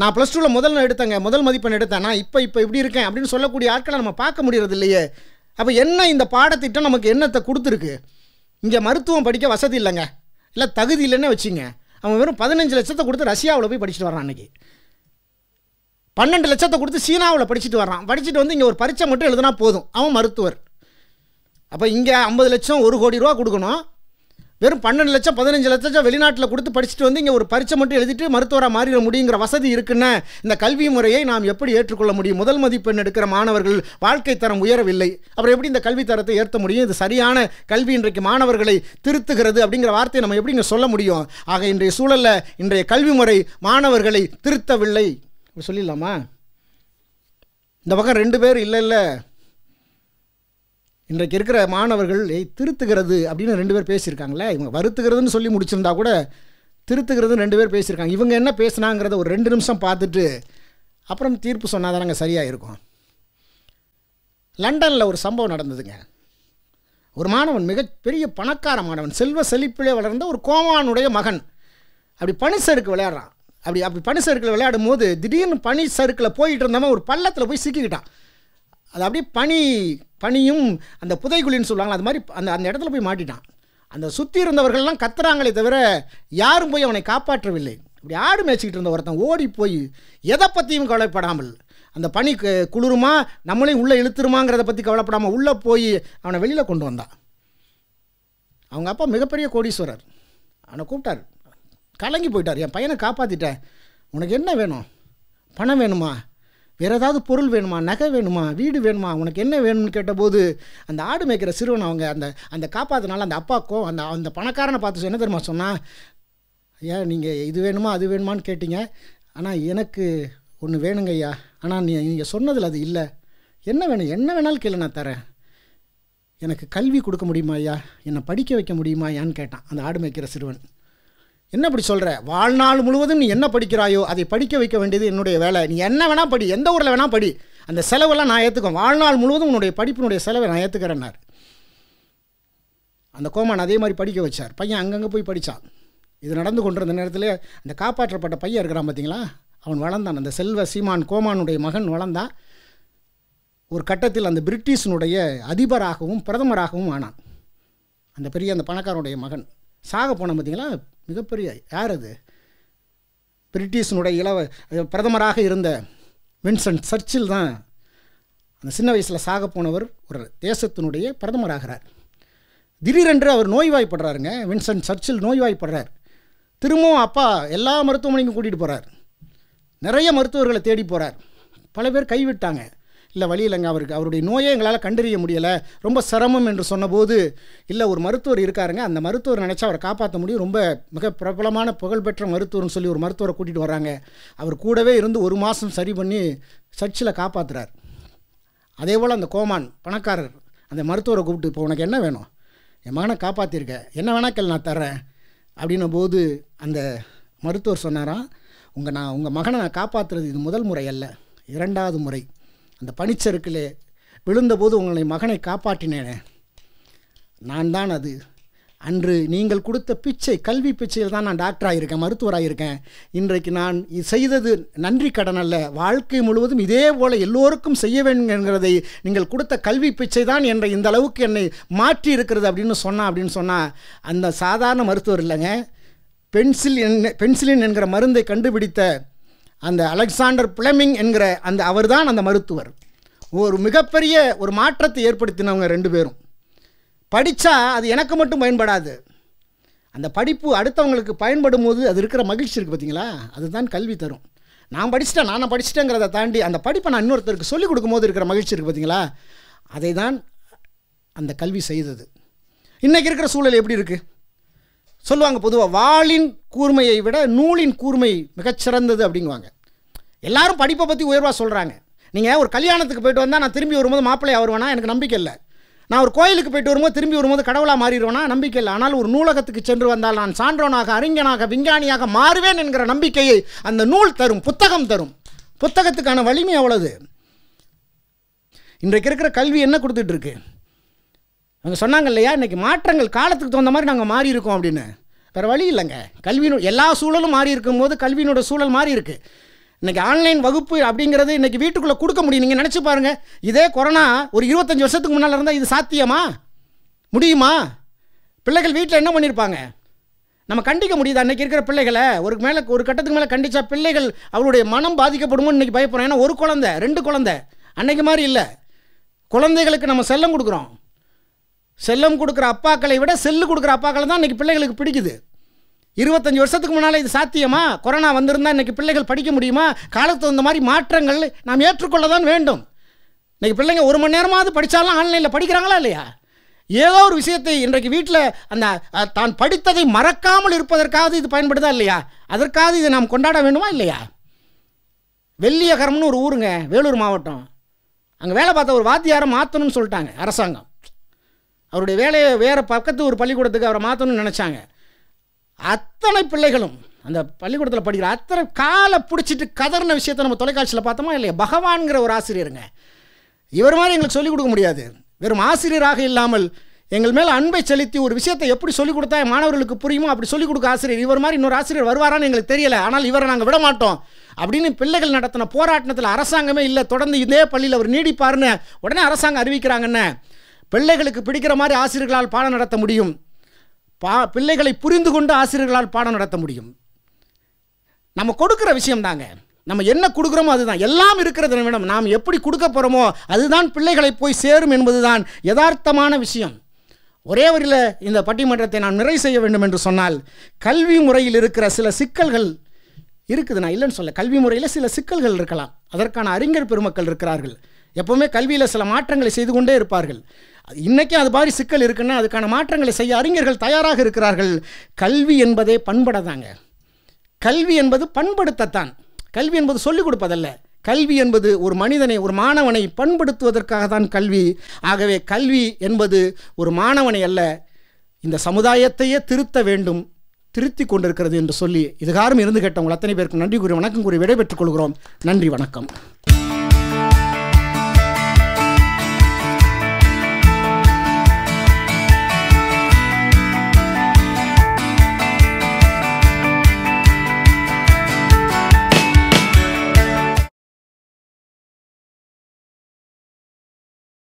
நான் ப்ளஸ் டூவில் முதல் எடுத்தேங்க முதல் மதிப்பெண் எடுத்தேன் நான் இப்போ இப்போ இப்படி இருக்கேன் அப்படின்னு சொல்லக்கூடிய ஆட்களை நம்ம பார்க்க முடியறது இல்லையே அப்போ என்ன இந்த பாடத்திட்டம் நமக்கு என்னத்தை கொடுத்துருக்கு இங்கே மருத்துவம் படிக்க வசதி இல்லைங்க இல்லை தகுதி இல்லைன்னு வச்சுங்க அவன் வெறும் பதினஞ்சு லட்சத்தை கொடுத்து ரஷ்யாவில் போய் படிச்சுட்டு வரான் அன்றைக்கி பன்னெண்டு லட்சத்தை கொடுத்து சீனாவில் படிச்சுட்டு வரான் படிச்சுட்டு வந்து இங்கே ஒரு பரீட்சை மட்டும் எழுதுனா போதும் அவன் மருத்துவர் அப்போ இங்கே ஐம்பது லட்சம் ஒரு கோடி ரூபா கொடுக்கணும் வெறும் பன்னெண்டு லட்சம் பதினஞ்சு லட்சம் வெளிநாட்டில் கொடுத்து படிச்சுட்டு வந்து இங்கே ஒரு பரிச்சை மட்டும் எழுதிட்டு மருத்துவராக மாறிட முடியுங்கிற வசதி இருக்குன்னு இந்த கல்வி முறையை நாம் எப்படி ஏற்றுக்கொள்ள முடியும் முதல் மதிப்பெண் எடுக்கிற மாணவர்கள் வாழ்க்கை தரம் உயரவில்லை அப்புறம் எப்படி இந்த கல்வி தரத்தை ஏற்ற முடியும் இது சரியான கல்வி இன்றைக்கு மாணவர்களை திருத்துகிறது அப்படிங்கிற வார்த்தையை நம்ம எப்படி இங்கே சொல்ல முடியும் ஆக இன்றைய சூழலில் இன்றைய கல்வி முறை மாணவர்களை திருத்தவில்லை சொல்லிடலாமா இந்த பக்கம் ரெண்டு பேர் இல்லை இல்லை இன்றைக்கு இருக்கிற ஏய் திருத்துகிறது அப்படின்னு ரெண்டு பேர் பேசியிருக்காங்களே இவங்க வருத்துகிறதுன்னு சொல்லி முடிச்சிருந்தா கூட திருத்துகிறதுன்னு ரெண்டு பேர் பேசியிருக்காங்க இவங்க என்ன பேசுனாங்கிறத ஒரு ரெண்டு நிமிஷம் பார்த்துட்டு அப்புறம் தீர்ப்பு சொன்னால் தானங்க சரியாக இருக்கும் லண்டனில் ஒரு சம்பவம் நடந்ததுங்க ஒரு மாணவன் மிகப்பெரிய பணக்கார மாணவன் செல்வ செழிப்பிலே வளர்ந்த ஒரு கோமானுடைய மகன் அப்படி பனி சறுக்கு விளையாடுறான் அப்படி அப்படி பனி சறுக்கில் விளையாடும் போது திடீர்னு பனி சறுக்கில் போயிட்டு இருந்தவன் ஒரு பள்ளத்தில் போய் சிக்கிக்கிட்டான் அது அப்படியே பனி பனியும் அந்த புதைக்குழின்னு சொல்லுவாங்க அது மாதிரி அந்த அந்த இடத்துல போய் மாட்டிட்டான் அந்த சுற்றி இருந்தவர்கள்லாம் கத்துறாங்களே தவிர யாரும் போய் அவனை காப்பாற்றவில்லை அப்படி ஆடு மேய்ச்சிக்கிட்டு இருந்த ஒருத்தன் ஓடி போய் எதை பற்றியும் கவலைப்படாமல் அந்த பனி குளிருமா நம்மளையும் உள்ளே இழுத்துருமாங்கிறத பற்றி கவலைப்படாமல் உள்ளே போய் அவனை வெளியில் கொண்டு வந்தான் அவங்க அப்பா மிகப்பெரிய கோடீஸ்வரர் அவனை கூப்பிட்டார் கலங்கி போயிட்டார் என் பையனை காப்பாற்றிட்டேன் உனக்கு என்ன வேணும் பணம் வேணுமா வேறு ஏதாவது பொருள் வேணுமா நகை வேணுமா வீடு வேணுமா உனக்கு என்ன வேணும்னு கேட்டபோது அந்த ஆடு மேய்க்கிற சிறுவன் அவங்க அந்த அந்த காப்பாத்தினால அந்த அப்பாக்கும் அந்த அந்த பணக்காரனை பார்த்து என்ன தெரியுமா சொன்னால் ஐயா நீங்கள் இது வேணுமா அது வேணுமான்னு கேட்டீங்க ஆனால் எனக்கு ஒன்று வேணுங்க ஐயா ஆனால் நீ நீங்கள் சொன்னதில் அது இல்லை என்ன வேணும் என்ன வேணாலும் கேளு நான் தரேன் எனக்கு கல்வி கொடுக்க முடியுமா ஐயா என்னை படிக்க வைக்க முடியுமா ஐயான்னு கேட்டான் அந்த ஆடு மேய்க்கிற சிறுவன் என்ன அப்படி சொல்கிற வாழ்நாள் முழுவதும் நீ என்ன படிக்கிறாயோ அதை படிக்க வைக்க வேண்டியது என்னுடைய வேலை நீ என்ன வேணால் படி எந்த ஊரில் வேணால் படி அந்த செலவெல்லாம் நான் ஏற்றுக்கோம் வாழ்நாள் முழுவதும் உன்னுடைய படிப்பினுடைய செலவை நான் ஏற்றுக்கிறேன்னார் அந்த கோமான் அதே மாதிரி படிக்க வச்சார் பையன் அங்கங்கே போய் படித்தான் இது நடந்து கொண்டிருந்த நேரத்தில் அந்த காப்பாற்றப்பட்ட பையன் இருக்கிறான் பார்த்தீங்களா அவன் வளர்ந்தான் அந்த செல்வ சீமான் கோமானுடைய மகன் வளர்ந்தான் ஒரு கட்டத்தில் அந்த பிரிட்டிஷினுடைய அதிபராகவும் பிரதமராகவும் ஆனான் அந்த பெரிய அந்த பணக்காரனுடைய மகன் சாக போன பார்த்தீங்களா மிகப்பெரிய யார் அது பிரிட்டிஷனுடைய இளவ பிரதமராக இருந்த வின்சன்ட் சர்ச்சில் தான் அந்த சின்ன வயசில் சாக போனவர் ஒரு தேசத்தினுடைய பிரதமராகிறார் திடீரென்று அவர் நோய்வாய்ப்படுறாருங்க வின்சன்ட் சர்ச்சில் நோய்வாய்ப்படுறார் திரும்பவும் அப்பா எல்லா மருத்துவமனைக்கும் கூட்டிகிட்டு போகிறார் நிறைய மருத்துவர்களை தேடி போகிறார் பல பேர் கைவிட்டாங்க இல்லை வழி இல்லைங்க அவருக்கு அவருடைய நோயை எங்களால் கண்டறிய முடியலை ரொம்ப சிரமம் என்று சொன்னபோது இல்லை ஒரு மருத்துவர் இருக்காருங்க அந்த மருத்துவர் நினச்சா அவரை காப்பாற்ற முடியும் ரொம்ப மிக பிரபலமான புகழ்பெற்ற மருத்துவர்னு சொல்லி ஒரு மருத்துவரை கூட்டிகிட்டு வராங்க அவர் கூடவே இருந்து ஒரு மாதம் சரி பண்ணி சர்ச்சில் காப்பாற்றுறார் அதே போல் அந்த கோமான் பணக்காரர் அந்த மருத்துவரை கூப்பிட்டு இப்போ உனக்கு என்ன வேணும் என் மகனை காப்பாற்றிருக்க என்ன வேணா கேள் நான் தர்றேன் அப்படின்னும் போது அந்த மருத்துவர் சொன்னாராம் உங்கள் நான் உங்கள் மகனை நான் காப்பாற்றுறது இது முதல் முறை அல்ல இரண்டாவது முறை அந்த பனிச்சருக்கிலே விழுந்தபோது உங்களை மகனை காப்பாற்றினேனே நான் தான் அது அன்று நீங்கள் கொடுத்த பிச்சை கல்வி பிச்சையில் தான் நான் டாக்டராக இருக்கேன் மருத்துவராக இருக்கேன் இன்றைக்கு நான் செய்தது நன்றி கடன் அல்ல வாழ்க்கை முழுவதும் இதே போல் எல்லோருக்கும் செய்ய வேண்டும் என்கிறதை நீங்கள் கொடுத்த கல்வி பிச்சை தான் என்னை இந்த அளவுக்கு என்னை மாற்றி இருக்கிறது அப்படின்னு சொன்னால் அப்படின்னு சொன்னால் அந்த சாதாரண மருத்துவர் இல்லைங்க பென்சில் என்ன பென்சிலின் என்கிற மருந்தை கண்டுபிடித்த அந்த அலெக்சாண்டர் பிளமிங் என்கிற அந்த அவர் தான் அந்த மருத்துவர் ஒரு மிகப்பெரிய ஒரு மாற்றத்தை ஏற்படுத்தினவங்க ரெண்டு பேரும் படித்தா அது எனக்கு மட்டும் பயன்படாது அந்த படிப்பு அடுத்தவங்களுக்கு பயன்படும் போது அது இருக்கிற மகிழ்ச்சி இருக்குது பார்த்தீங்களா அதுதான் கல்வி தரும் நான் படிச்சுட்டேன் நான் படிச்சுட்டேங்கிறத தாண்டி அந்த படிப்பை நான் இன்னொருத்தருக்கு சொல்லிக் கொடுக்கும்போது இருக்கிற மகிழ்ச்சி இருக்குது பார்த்தீங்களா அதை தான் அந்த கல்வி செய்தது இன்றைக்கி இருக்கிற சூழல் எப்படி இருக்குது சொல்லுவாங்க பொதுவாக வாளின் கூர்மையை விட நூலின் கூர்மை மிகச்சிறந்தது அப்படிங்குவாங்க எல்லாரும் படிப்பை பற்றி உயர்வாக சொல்கிறாங்க நீங்கள் ஒரு கல்யாணத்துக்கு போயிட்டு வந்தால் நான் திரும்பி வரும்போது மாப்பிள்ளை வருவேனா எனக்கு நம்பிக்கை இல்லை நான் ஒரு கோயிலுக்கு போயிட்டு வரும்போது திரும்பி வரும்போது கடவுளாக மாறிடுவேனா நம்பிக்கை இல்லை ஆனால் ஒரு நூலகத்துக்கு சென்று வந்தால் நான் சான்றோனாக அறிஞனாக விஞ்ஞானியாக மாறுவேன் என்கிற நம்பிக்கையை அந்த நூல் தரும் புத்தகம் தரும் புத்தகத்துக்கான வலிமை அவ்வளவு இன்றைக்கு இருக்கிற கல்வி என்ன கொடுத்துட்ருக்கு அவங்க சொன்னாங்க இல்லையா இன்றைக்கி மாற்றங்கள் காலத்துக்கு தகுந்த மாதிரி நாங்கள் மாறி இருக்கோம் அப்படின்னு வேறு வழி இல்லைங்க கல்வியின் எல்லா சூழலும் மாறி இருக்கும்போது கல்வியினோட சூழல் மாறி இருக்குது இன்றைக்கி ஆன்லைன் வகுப்பு அப்படிங்கிறது இன்றைக்கி வீட்டுக்குள்ளே கொடுக்க முடியும் நீங்கள் நினச்சி பாருங்கள் இதே கொரோனா ஒரு இருபத்தஞ்சி வருஷத்துக்கு முன்னால் இருந்தால் இது சாத்தியமா முடியுமா பிள்ளைகள் வீட்டில் என்ன பண்ணியிருப்பாங்க நம்ம கண்டிக்க முடியுது அன்றைக்கி இருக்கிற பிள்ளைகளை ஒரு மேலே ஒரு கட்டத்துக்கு மேலே கண்டித்தா பிள்ளைகள் அவருடைய மனம் பாதிக்கப்படுமோன்னு இன்றைக்கி பயப்படுறோம் ஏன்னா ஒரு குழந்தை ரெண்டு குழந்தை அன்றைக்கு மாதிரி இல்லை குழந்தைகளுக்கு நம்ம செல்லம் கொடுக்குறோம் செல்லம் கொடுக்குற அப்பாக்களை விட செல்லு கொடுக்குற அப்பாக்களை தான் இன்றைக்கி பிள்ளைகளுக்கு பிடிக்குது இருபத்தஞ்சி வருஷத்துக்கு முன்னால் இது சாத்தியமா கொரோனா வந்திருந்தால் இன்றைக்கி பிள்ளைகள் படிக்க முடியுமா காலத்து தகுந்த மாதிரி மாற்றங்கள் நாம் ஏற்றுக்கொள்ள தான் வேண்டும் இன்றைக்கி பிள்ளைங்க ஒரு மணி நேரமாவது படித்தாலும் ஆன்லைனில் படிக்கிறாங்களா இல்லையா ஏதோ ஒரு விஷயத்தை இன்றைக்கு வீட்டில் அந்த தான் படித்ததை மறக்காமல் இருப்பதற்காவது இது பயன்படுதா இல்லையா அதற்காவது இதை நாம் கொண்டாட வேண்டுமா இல்லையா வெள்ளியகரம்னு ஒரு ஊருங்க வேலூர் மாவட்டம் அங்கே வேலை பார்த்த ஒரு வாத்தியாரம் மாற்றணும்னு சொல்லிட்டாங்க அரசாங்கம் அவருடைய வேலையை வேறு பக்கத்து ஒரு பள்ளிக்கூடத்துக்கு அவரை மாற்றணும்னு நினச்சாங்க அத்தனை பிள்ளைகளும் அந்த பள்ளிக்கூடத்தில் படிக்கிற அத்தனை காலை பிடிச்சிட்டு கதறின விஷயத்த நம்ம தொலைக்காட்சியில் பார்த்தோமா இல்லையா பகவான்கிற ஒரு ஆசிரியருங்க இவர் மாதிரி எங்களுக்கு சொல்லிக் கொடுக்க முடியாது வெறும் ஆசிரியராக இல்லாமல் எங்கள் மேலே அன்பை செலுத்தி ஒரு விஷயத்தை எப்படி சொல்லிக் கொடுத்தா மாணவர்களுக்கு புரியுமோ அப்படி சொல்லிக் கொடுக்க ஆசிரியர் இவர் மாதிரி இன்னொரு ஆசிரியர் வருவாரான்னு எங்களுக்கு தெரியலை ஆனால் இவரை நாங்கள் விட மாட்டோம் அப்படின்னு பிள்ளைகள் நடத்தின போராட்டத்தில் அரசாங்கமே இல்லை தொடர்ந்து இதே பள்ளியில் அவர் நீடிப்பாருன்னு உடனே அரசாங்கம் அறிவிக்கிறாங்கன்னு பிள்ளைகளுக்கு பிடிக்கிற மாதிரி ஆசிரியர்களால் பாடம் நடத்த முடியும் பா பிள்ளைகளை புரிந்து கொண்டு ஆசிரியர்களால் பாடம் நடத்த முடியும் நம்ம கொடுக்குற விஷயம் தாங்க நம்ம என்ன கொடுக்குறோமோ அதுதான் எல்லாம் இருக்கிறது நிமிடம் நாம் எப்படி கொடுக்க போகிறோமோ அதுதான் பிள்ளைகளை போய் சேரும் என்பதுதான் யதார்த்தமான விஷயம் ஒரே வரியில் இந்த பட்டிமன்றத்தை நாம் நிறைவு செய்ய வேண்டும் என்று சொன்னால் கல்வி முறையில் இருக்கிற சில சிக்கல்கள் இருக்குது நான் இல்லைன்னு சொல்ல கல்வி முறையில் சில சிக்கல்கள் இருக்கலாம் அதற்கான அறிஞர் பெருமக்கள் இருக்கிறார்கள் எப்போவுமே கல்வியில் சில மாற்றங்களை செய்து கொண்டே இருப்பார்கள் இன்றைக்கும் அது மாதிரி சிக்கல் இருக்குன்னா அதுக்கான மாற்றங்களை செய்ய அறிஞர்கள் தயாராக இருக்கிறார்கள் கல்வி என்பதே பண்பட தாங்க கல்வி என்பது பண்படுத்தத்தான் கல்வி என்பது சொல்லிக் கொடுப்பதல்ல கல்வி என்பது ஒரு மனிதனை ஒரு மாணவனை பண்படுத்துவதற்காக தான் கல்வி ஆகவே கல்வி என்பது ஒரு மாணவனை அல்ல இந்த சமுதாயத்தையே திருத்த வேண்டும் திருத்தி கொண்டிருக்கிறது என்று சொல்லி இதுகாரம் இருந்து கேட்டவங்க அத்தனை பேருக்கும் நன்றி கூறி வணக்கம் கூறி விடைபெற்றுக் கொள்கிறோம் நன்றி வணக்கம்